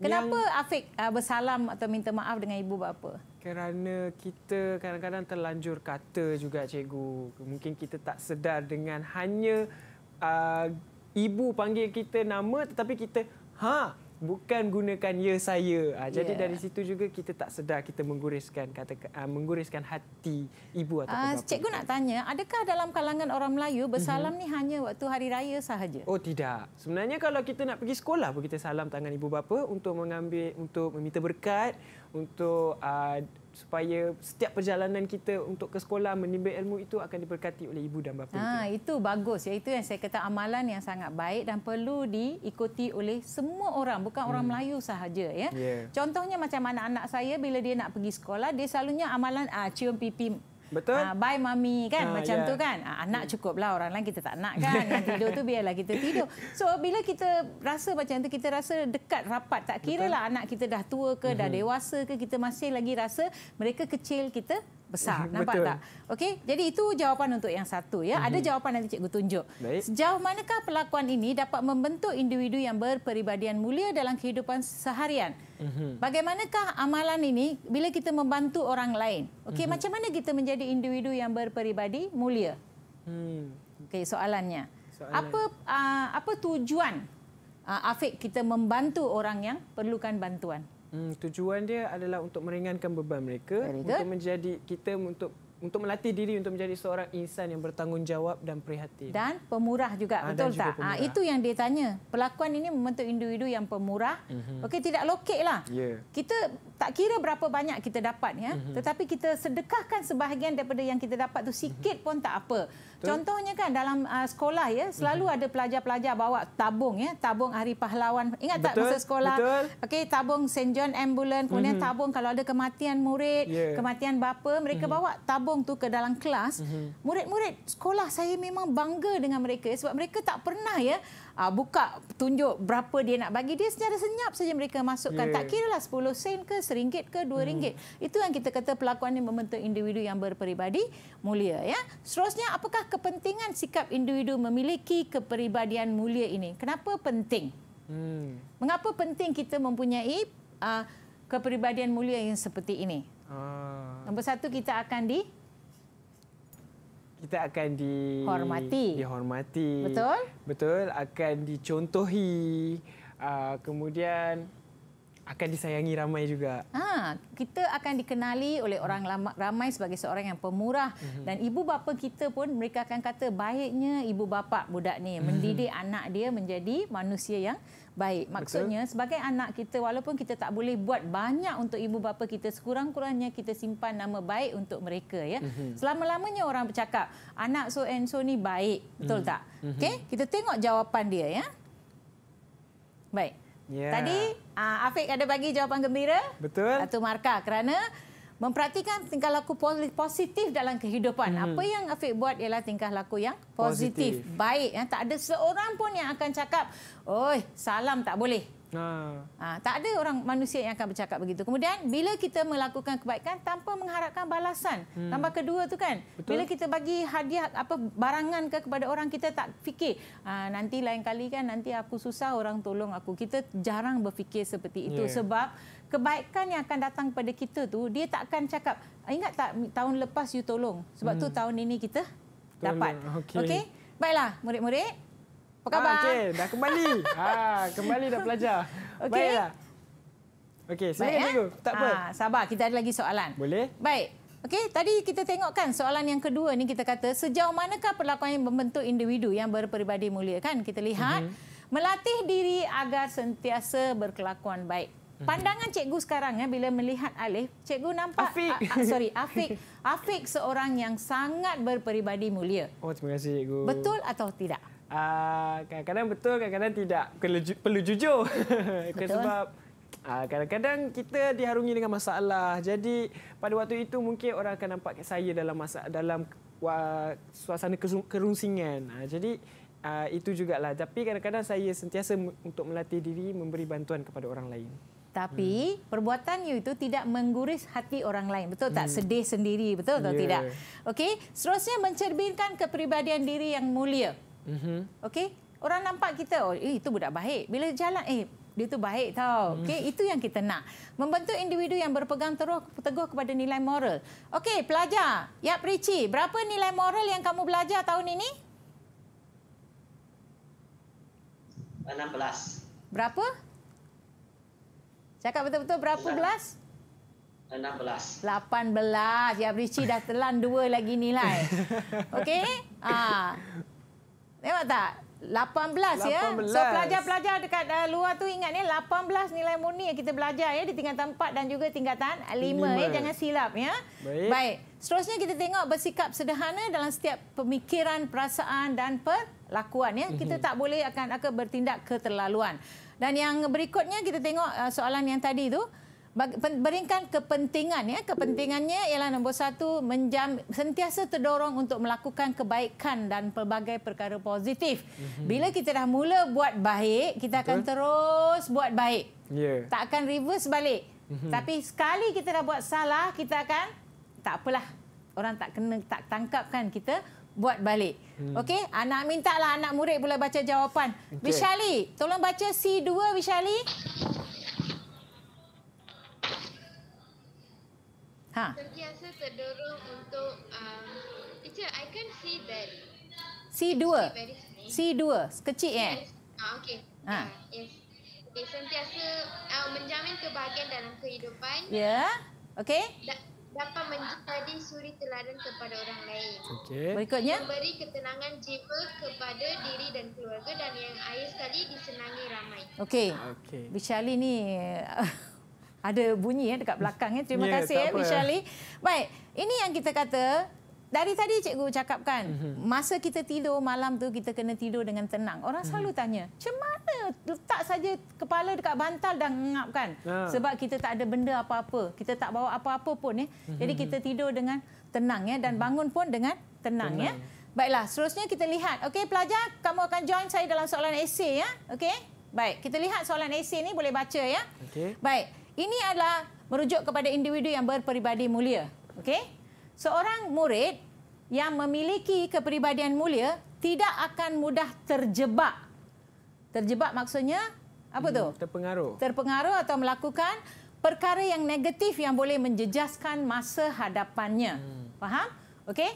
S2: Kenapa yang... Afiq uh, bersalam atau minta maaf dengan ibu bapa?
S1: Kerana kita kadang-kadang terlanjur kata juga cikgu. Mungkin kita tak sedar dengan hanya uh, ibu panggil kita nama tetapi kita ha bukan gunakan ya saya. Ha, jadi yeah. dari situ juga kita tak sedar kita mengguriskan kata uh, mengguriskan hati ibu atau uh, ah, bapa. cikgu
S2: nak tanya, adakah dalam kalangan orang Melayu bersalam uh-huh. ni hanya waktu hari raya sahaja?
S1: Oh tidak. Sebenarnya kalau kita nak pergi sekolah pun kita salam tangan ibu bapa untuk mengambil untuk meminta berkat, untuk uh, supaya setiap perjalanan kita untuk ke sekolah menimba ilmu itu akan diberkati oleh ibu dan bapa. Ha,
S2: kita. itu bagus. ya itu yang saya kata amalan yang sangat baik dan perlu diikuti oleh semua orang, bukan hmm. orang Melayu sahaja. Ya. Yeah. Contohnya macam anak-anak saya bila dia nak pergi sekolah, dia selalunya amalan ah, cium pipi Betul. Ha, bye mami kan ha, macam yeah. tu kan. Ha, ah, anak cukuplah orang lain kita tak nak kan. Yang tidur tu biarlah kita tidur. So bila kita rasa macam tu kita rasa dekat rapat tak kira lah anak kita dah tua ke dah mhm. dewasa ke kita masih lagi rasa mereka kecil kita besar. Mhm, Nampak Betul. tak? Okey, jadi itu jawapan untuk yang satu ya. Ada mhm. jawapan nanti cikgu tunjuk. Baik. Sejauh manakah pelakuan ini dapat membentuk individu yang berperibadian mulia dalam kehidupan seharian? Mhm. Bagaimanakah amalan ini bila kita membantu orang lain? Okey, macam mana kita menjadi individu yang berperibadi mulia? Hmm. Okey, soalannya. Soalan. Apa uh, apa tujuan ah, afik kita membantu orang yang perlukan bantuan?
S1: Hmm, tujuan dia adalah untuk meringankan beban mereka, untuk menjadi kita untuk untuk melatih diri untuk menjadi seorang insan yang bertanggungjawab dan prihatin. Dan
S2: pemurah juga, ha, betul juga tak? Ah, pemurah. Ha, itu yang dia tanya. Pelakuan ini membentuk individu yang pemurah. Mm -hmm. Okey, tidak lokek lah. Yeah. Kita tak kira berapa banyak kita dapat. ya, mm -hmm. Tetapi kita sedekahkan sebahagian daripada yang kita dapat tu sikit mm -hmm. pun tak apa. Betul. Contohnya kan dalam uh, sekolah ya selalu hmm ada pelajar-pelajar bawa tabung ya tabung hari pahlawan ingat Betul. tak masa sekolah okey tabung St John Ambulance kemudian mhm. tabung kalau ada kematian murid yeah. kematian bapa mereka hmm bawa tabung tu ke dalam kelas mm murid-murid sekolah saya memang bangga dengan mereka sebab mereka tak pernah ya uh, buka tunjuk berapa dia nak bagi dia secara senyap saja mereka masukkan yeah. tak kira lah 10 sen ke seringgit ke 2 hmm. ringgit hmm. itu yang kita kata pelakuan ini membentuk individu yang berperibadi mulia ya seterusnya apakah kepentingan sikap individu memiliki keperibadian mulia ini kenapa penting hmm. mengapa penting kita mempunyai uh, kepribadian mulia yang seperti ini ah. nombor satu kita akan di
S1: kita akan di hormati dihormati betul betul akan dicontohi uh, kemudian akan disayangi ramai juga.
S2: Ha, kita akan dikenali oleh orang ramai sebagai seorang yang pemurah mhm. dan ibu bapa kita pun mereka akan kata baiknya ibu bapa budak ni mhm. mendidik anak dia menjadi manusia yang Baik, maksudnya Betul. sebagai anak kita walaupun kita tak boleh buat banyak untuk ibu bapa kita, sekurang-kurangnya kita simpan nama baik untuk mereka ya. Mm-hmm. Selama-lamanya orang bercakap, anak so and so ni baik. Betul mm-hmm. tak? Mhm. Okey, kita tengok jawapan dia ya. Baik. Yeah. Tadi uh, Afiq ada bagi jawapan gembira.
S1: Betul. Satu
S2: markah kerana mempraktikan tingkah laku positif dalam kehidupan. Hmm. Apa yang Afiq buat ialah tingkah laku yang positif, positif. baik. Ya. Tak ada seorang pun yang akan cakap, oi salam tak boleh. Ha. Ha, tak ada orang manusia yang akan bercakap begitu. Kemudian bila kita melakukan kebaikan tanpa mengharapkan balasan. Hmm. Nombor kedua tu kan. Betul. Bila kita bagi hadiah apa barangan ke kepada orang kita tak fikir ha, nanti lain kali kan nanti aku susah orang tolong aku. Kita jarang berfikir seperti itu yeah. sebab kebaikan yang akan datang pada kita tu dia tak akan cakap ingat tak tahun lepas you tolong sebab hmm. tu tahun ini kita tolong. dapat okey okay? baiklah murid-murid apa ah, khabar ha, okey dah
S1: kembali ha kembali dah belajar okay. baiklah okey saya Baik, cikgu ya? ha? tak apa ha,
S2: sabar kita ada lagi soalan boleh baik Okey, tadi kita tengok kan soalan yang kedua ni kita kata sejauh manakah perlakuan yang membentuk individu yang berperibadi mulia kan? Kita lihat mm-hmm. melatih diri agar sentiasa berkelakuan baik. Mm-hmm. Pandangan cikgu sekarang ya bila melihat Alif, cikgu nampak Afiq. A, ah, a, ah, sorry, Afik Afik seorang yang sangat berperibadi mulia.
S1: Oh, terima kasih cikgu. Betul
S2: atau tidak? Ah, kadang-kadang uh, betul, kadang-kadang tidak.
S1: Perlu, perlu jujur. Betul. Sebab kadang-kadang kita diharungi dengan masalah. Jadi pada waktu itu mungkin orang akan nampak saya dalam masa dalam suasana kerunsingan. Jadi itu juga lah. Tapi kadang-kadang saya sentiasa untuk melatih diri memberi bantuan kepada orang lain
S2: tapi hmm. perbuatan you itu tidak mengguris hati orang lain betul tak hmm. sedih sendiri betul atau tidak okey seterusnya mencerminkan kepribadian diri yang mulia mm-hmm. okey orang nampak kita oh eh, itu budak baik bila jalan eh dia tu baik tau. Hmm. Okey, itu yang kita nak. Membentuk individu yang berpegang teruk, teguh kepada nilai moral. Okey, pelajar, ya perici, berapa nilai moral yang kamu belajar tahun ini?
S1: 16.
S2: Berapa? Cakap betul-betul berapa belas?
S1: Enam belas.
S2: Lapan belas. Ya, Richie dah telan dua lagi nilai.
S3: Okey? Ha. Ah.
S2: Nampak tak? Lapan belas ya. So pelajar-pelajar dekat uh, luar tu ingat ni lapan belas nilai murni yang kita belajar ya di tingkatan 4 dan juga tingkatan lima. ya jangan silap ya. Baik. Baik. Seterusnya kita tengok bersikap sederhana dalam setiap pemikiran, perasaan dan perlakuan ya. Kita mhm. tak boleh akan akan bertindak keterlaluan. Dan yang berikutnya kita tengok uh, soalan yang tadi itu berikan kepentingan ya kepentingannya ialah nombor satu menjam sentiasa terdorong untuk melakukan kebaikan dan pelbagai perkara positif. Mhm. Bila kita dah mula buat baik, kita akan Betul. terus buat baik. Yeah. Tak akan reverse balik. Mhm. Tapi sekali kita dah buat salah, kita akan tak apalah. Orang tak kena tak tangkap kan kita buat balik. Hmm. Okey, anak minta lah anak murid pula baca jawapan. Okay. Bishali, tolong baca C2 Bishali. Ha.
S3: Terbiasa terdorong untuk um, teacher, I can see that.
S2: C2. C2, kecil eh? yes. eh. Ah, okey. Ha. Ah,
S3: yes. Okay, sentiasa uh, menjamin kebahagiaan dalam kehidupan. Ya. Yeah. Okey dapat menjadi suri teladan kepada orang
S2: lain. Okey. Berikutnya memberi
S3: ketenangan jiwa kepada diri dan keluarga dan yang akhir sekali disenangi ramai.
S2: Okey. Okey. Bishali ni ada bunyi ya dekat belakangnya. Terima yeah, kasih ya Bishali. Ya. Baik, ini yang kita kata dari tadi cikgu cakapkan mm-hmm. masa kita tidur malam tu kita kena tidur dengan tenang. Orang mm-hmm. selalu mhm. tanya, "Macam mana letak saja kepala dekat bantal dan ngap kan?" Ha. Sebab kita tak ada benda apa-apa. Kita tak bawa apa-apa pun ya. Mm-hmm. Jadi kita mhm. tidur dengan tenang ya dan mhm. bangun pun dengan tenang, ya. tenang. ya. Baiklah, seterusnya kita lihat. Okey pelajar, kamu akan join saya dalam soalan esei ya. Okey? Baik, kita lihat soalan esei ni boleh baca ya. Okey. Baik. Ini adalah merujuk kepada individu yang berperibadi mulia. Okey? Seorang murid yang memiliki kepribadian mulia tidak akan mudah terjebak. Terjebak maksudnya apa hmm, tu? Terpengaruh. Terpengaruh atau melakukan perkara yang negatif yang boleh menjejaskan masa hadapannya. Hmm. Faham? Okey.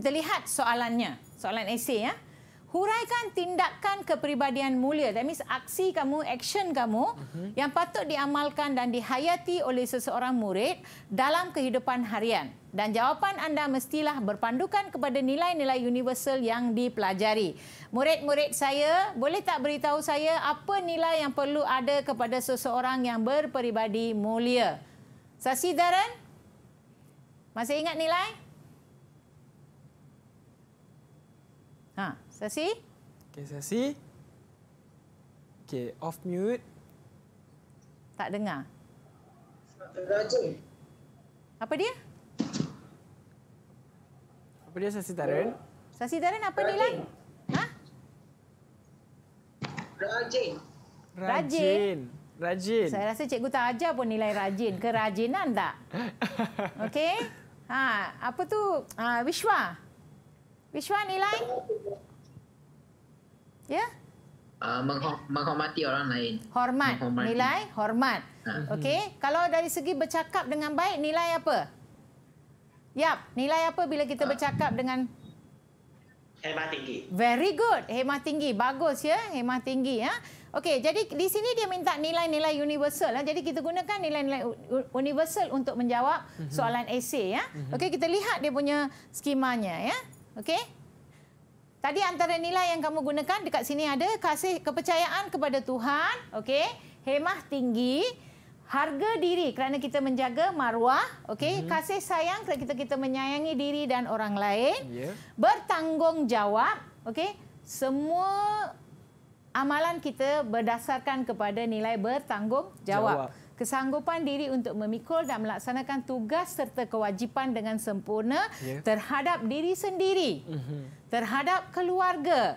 S2: Kita lihat soalannya. Soalan esei ya. Huraikan tindakan kepribadian mulia. That means aksi kamu, action kamu uh-huh. yang patut diamalkan dan dihayati oleh seseorang murid dalam kehidupan harian dan jawapan anda mestilah berpandukan kepada nilai-nilai universal yang dipelajari. Murid-murid saya, boleh tak beritahu saya apa nilai yang perlu ada kepada seseorang yang berperibadi mulia? Sasi Darren, masih ingat nilai? Ha, Sasi? Okay, Sasi. Okay, off mute. Tak dengar. Rajin. Apa dia?
S1: Pada Sasi Taran.
S2: Sasi Taran apa Rajin. ni lah? Ha? Rajin. Rajin.
S1: Rajin. Saya rasa
S2: cikgu tak ajar pun nilai rajin. Kerajinan tak? Okey. Ha, apa tu? Ha, Wishwa. Wishwa nilai? Ya? Yeah?
S3: Uh, menghormati orang lain.
S2: Hormat. Menghormati. Nilai hormat. Ha. Okey. Kalau dari segi bercakap dengan baik, nilai apa? Ya, nilai apa bila kita bercakap dengan
S1: hemah tinggi?
S2: Very good. Hemah tinggi. Bagus ya, hemah tinggi ya. Okey, jadi di sini dia minta nilai-nilai universal. Ya. Jadi kita gunakan nilai-nilai universal untuk menjawab mhm. soalan esei ya. Mhm. Okey, kita lihat dia punya skemanya ya. Okey. Tadi antara nilai yang kamu gunakan dekat sini ada kasih kepercayaan kepada Tuhan, okey? Hemah tinggi, harga diri kerana kita menjaga maruah okay? mm-hmm. kasih sayang kerana kita kita menyayangi diri dan orang lain yeah. bertanggungjawab okay? semua amalan kita berdasarkan kepada nilai bertanggungjawab Jawab. kesanggupan diri untuk memikul dan melaksanakan tugas serta kewajipan dengan sempurna yeah. terhadap diri sendiri mm-hmm. terhadap keluarga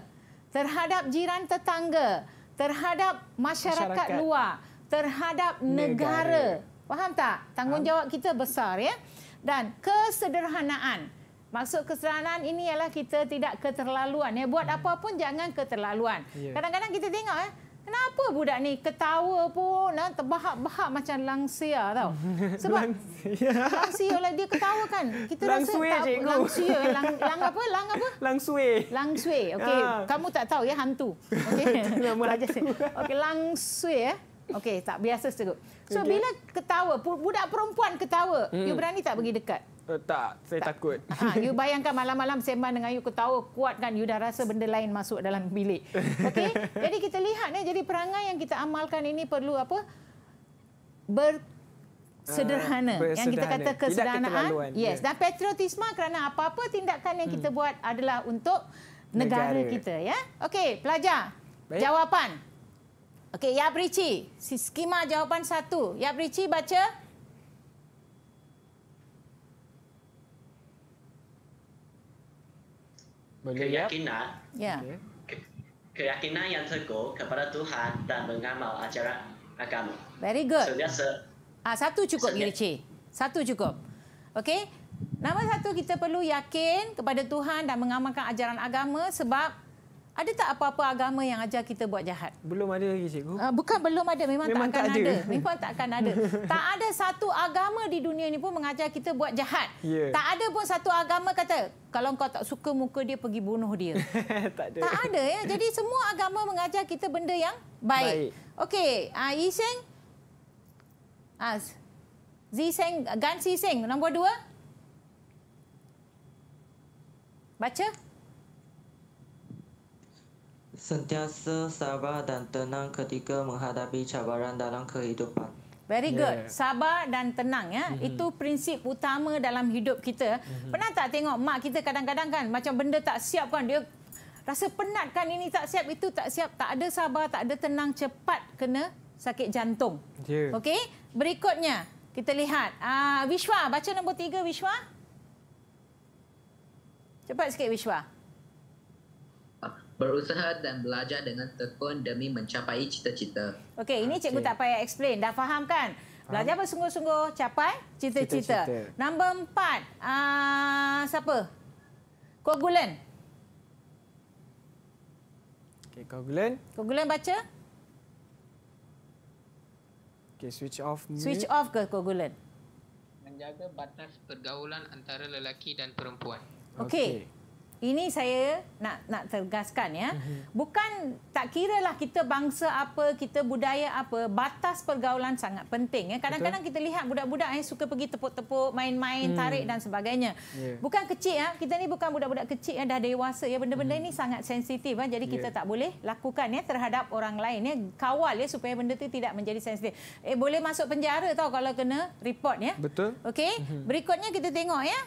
S2: terhadap jiran tetangga terhadap masyarakat, masyarakat. luar terhadap negara. negara. Faham tak? Tanggungjawab kita besar ya. Dan kesederhanaan. Maksud kesederhanaan ini ialah kita tidak keterlaluan ya. Buat hmm. apa pun jangan keterlaluan. Ya. Kadang-kadang kita tengok ya. Kenapa budak ni ketawa pun nah, eh? terbahak-bahak macam langsia tau. Sebab langsia. langsia lah dia ketawa kan. Kita lang rasa sui, tak cikgu. langsia. Lang, lang apa? Lang apa? Lang sui. Lang sui. Okay. Ah. Kamu tak tahu ya hantu. Okay. Nama hantu. Okay, lang Eh. Ya? Okey, tak biasa seterut. So okay. bila ketawa, budak perempuan ketawa, hmm. you berani tak pergi dekat?
S1: Uh, tak, saya tak. takut. Ha,
S2: you bayangkan malam-malam sembang dengan you ketawa kuat kan, you dah rasa benda lain masuk dalam bilik. Okey, jadi kita lihat ya, jadi perangai yang kita amalkan ini perlu apa? Ber sederhana uh, yang kita kata kesederhanaan yes ya. dan patriotisme kerana apa-apa tindakan yang hmm. kita buat adalah untuk negara, negara. kita ya okey pelajar Baik. jawapan Okey, Yap Ricci. Skema jawapan satu. Yap Ricci, baca.
S1: Boleh, Keyakinan.
S2: Ya. Okay.
S1: Keyakinan yang teguh kepada Tuhan dan mengamal ajaran agama. Very good. Sebiasa.
S2: Ah, satu cukup, Sebiasa. Ricci. Satu cukup. Okey. Nama satu kita perlu yakin kepada Tuhan dan mengamalkan ajaran agama sebab ada tak apa-apa agama yang ajar kita buat jahat? Belum ada lagi, cikgu. Uh, bukan belum ada, memang, memang tak akan tak ada. ada. Memang tak akan ada. Tak ada satu agama di dunia ini pun mengajar kita buat jahat. Yeah. Tak ada pun satu agama kata, kalau kau tak suka muka dia, pergi bunuh dia.
S1: tak ada. Tak ada ya.
S2: Jadi semua agama mengajar kita benda yang baik. baik. Okey, uh, ah, Yiseng. Uh, ah, Ziseng, Gan Ziseng, nombor dua. Baca. Baca
S3: sentiasa sabar dan tenang ketika menghadapi cabaran dalam kehidupan.
S2: Very good. Yeah. Sabar dan tenang ya. Mm-hmm. Itu prinsip utama dalam hidup kita. Mm-hmm. Pernah tak tengok mak kita kadang-kadang kan macam benda tak siap kan dia rasa penat kan ini tak siap itu tak siap, tak ada sabar, tak ada tenang, cepat kena sakit jantung. Yeah. Okey? Berikutnya kita lihat ah uh, Wishwa baca nombor tiga, Wishwa. Cepat sikit Wishwa
S3: berusaha dan belajar dengan tekun demi mencapai cita-cita.
S2: Okey, ini cikgu okay. tak payah explain. Dah faham kan? Belajar bersungguh-sungguh, sungguh capai cita-cita. Nombor empat, uh, siapa? Kogulan.
S1: Okey, Kogulan. Kogulan baca. Okey, switch off. Mute. Switch
S2: off ke Kogulan?
S3: Menjaga batas pergaulan antara lelaki dan perempuan.
S2: Okey. Okay. Ini saya nak nak tergaskan ya. Mhm. Bukan tak kiralah kita bangsa apa, kita budaya apa, batas pergaulan sangat penting ya. Kadang-kadang kita lihat budak-budak yang eh, suka pergi tepuk-tepuk, main-main, hmm. tarik dan sebagainya. Bukan kecil ya. Kita ni bukan budak-budak kecil yang dah dewasa ya. Benda-benda ini hmm. sangat sensitif ya. Jadi kita tak boleh lakukan ya terhadap orang lain ya. Kawal ya supaya benda tu tidak menjadi sensitif. Eh boleh masuk penjara tau kalau kena report ya. Betul. Okey. Mhm. Berikutnya kita tengok ya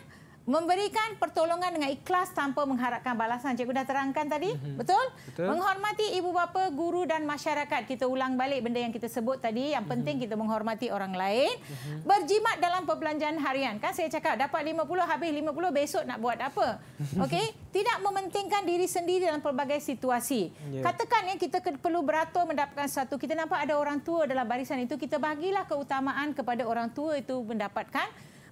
S2: memberikan pertolongan dengan ikhlas tanpa mengharapkan balasan. Cikgu dah terangkan tadi, mm -hmm. betul? betul? Menghormati ibu bapa, guru dan masyarakat. Kita ulang balik benda yang kita sebut tadi. Yang mhm. penting mm -hmm. kita menghormati orang lain. Mm -hmm. Berjimat dalam perbelanjaan harian. Kan saya cakap dapat 50 habis 50 besok nak buat apa? Mhm. Okey? Tidak mementingkan diri sendiri dalam pelbagai situasi. Yeah. Katakan yang kita perlu beratur mendapatkan satu. Kita nampak ada orang tua dalam barisan itu, kita bagilah keutamaan kepada orang tua itu mendapatkan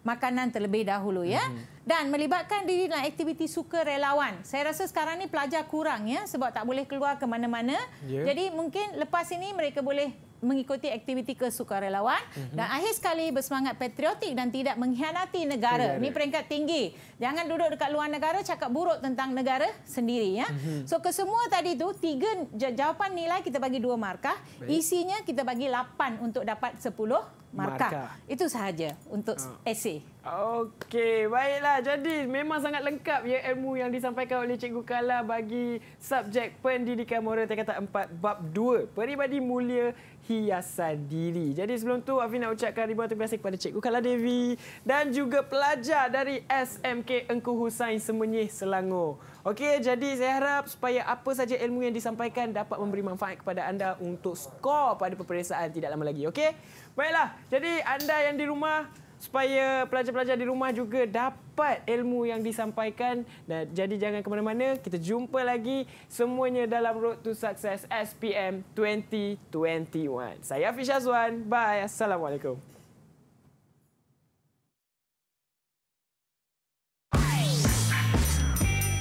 S2: makanan terlebih dahulu ya mm-hmm. dan melibatkan diri dalam aktiviti suka relawan. Saya rasa sekarang ni pelajar kurang ya sebab tak boleh keluar ke mana-mana. Yeah. Jadi mungkin lepas ini mereka boleh mengikuti aktiviti kesukarelawan mm-hmm. dan akhir sekali bersemangat patriotik dan tidak mengkhianati negara. Yeah, ini peringkat tinggi. Jangan duduk dekat luar negara cakap buruk tentang negara sendiri ya. Mm-hmm. So kesemua tadi tu tiga jawapan nilai kita bagi dua markah. Baik. Isinya kita bagi lapan untuk dapat sepuluh markah. markah. Itu sahaja untuk oh. Ah. esei. Okey, baiklah. Jadi memang sangat
S1: lengkap ya ilmu yang disampaikan oleh Cikgu Kala bagi subjek pendidikan moral tingkat 4 bab 2, peribadi mulia hiasan diri. Jadi sebelum tu Afi nak ucapkan ribuan terima kasih kepada Cikgu Kala Devi dan juga pelajar dari SMK Engku Husain Semenyih Selangor. Okey, jadi saya harap supaya apa saja ilmu yang disampaikan dapat memberi manfaat kepada anda untuk skor pada peperiksaan tidak lama lagi. Okey? Baiklah, jadi anda yang di rumah supaya pelajar-pelajar di rumah juga dapat ilmu yang disampaikan. Dan jadi jangan ke mana-mana, kita jumpa lagi semuanya dalam Road to Success SPM 2021. Saya Afisha Azwan, bye. Assalamualaikum.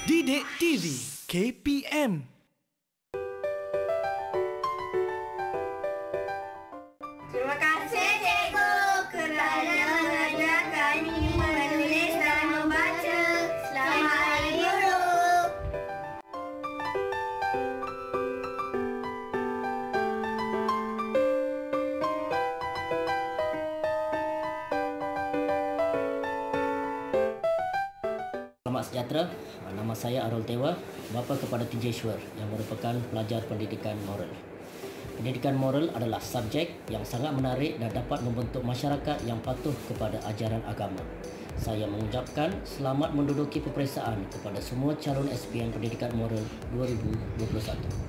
S2: Didik TV KPM
S3: sejahtera. Nama saya Arul Tewa, bapa kepada Tijeshwar yang merupakan pelajar pendidikan moral. Pendidikan moral adalah subjek yang sangat menarik dan dapat membentuk masyarakat yang patuh kepada ajaran agama. Saya mengucapkan selamat menduduki peperiksaan kepada semua calon SPM Pendidikan Moral 2021.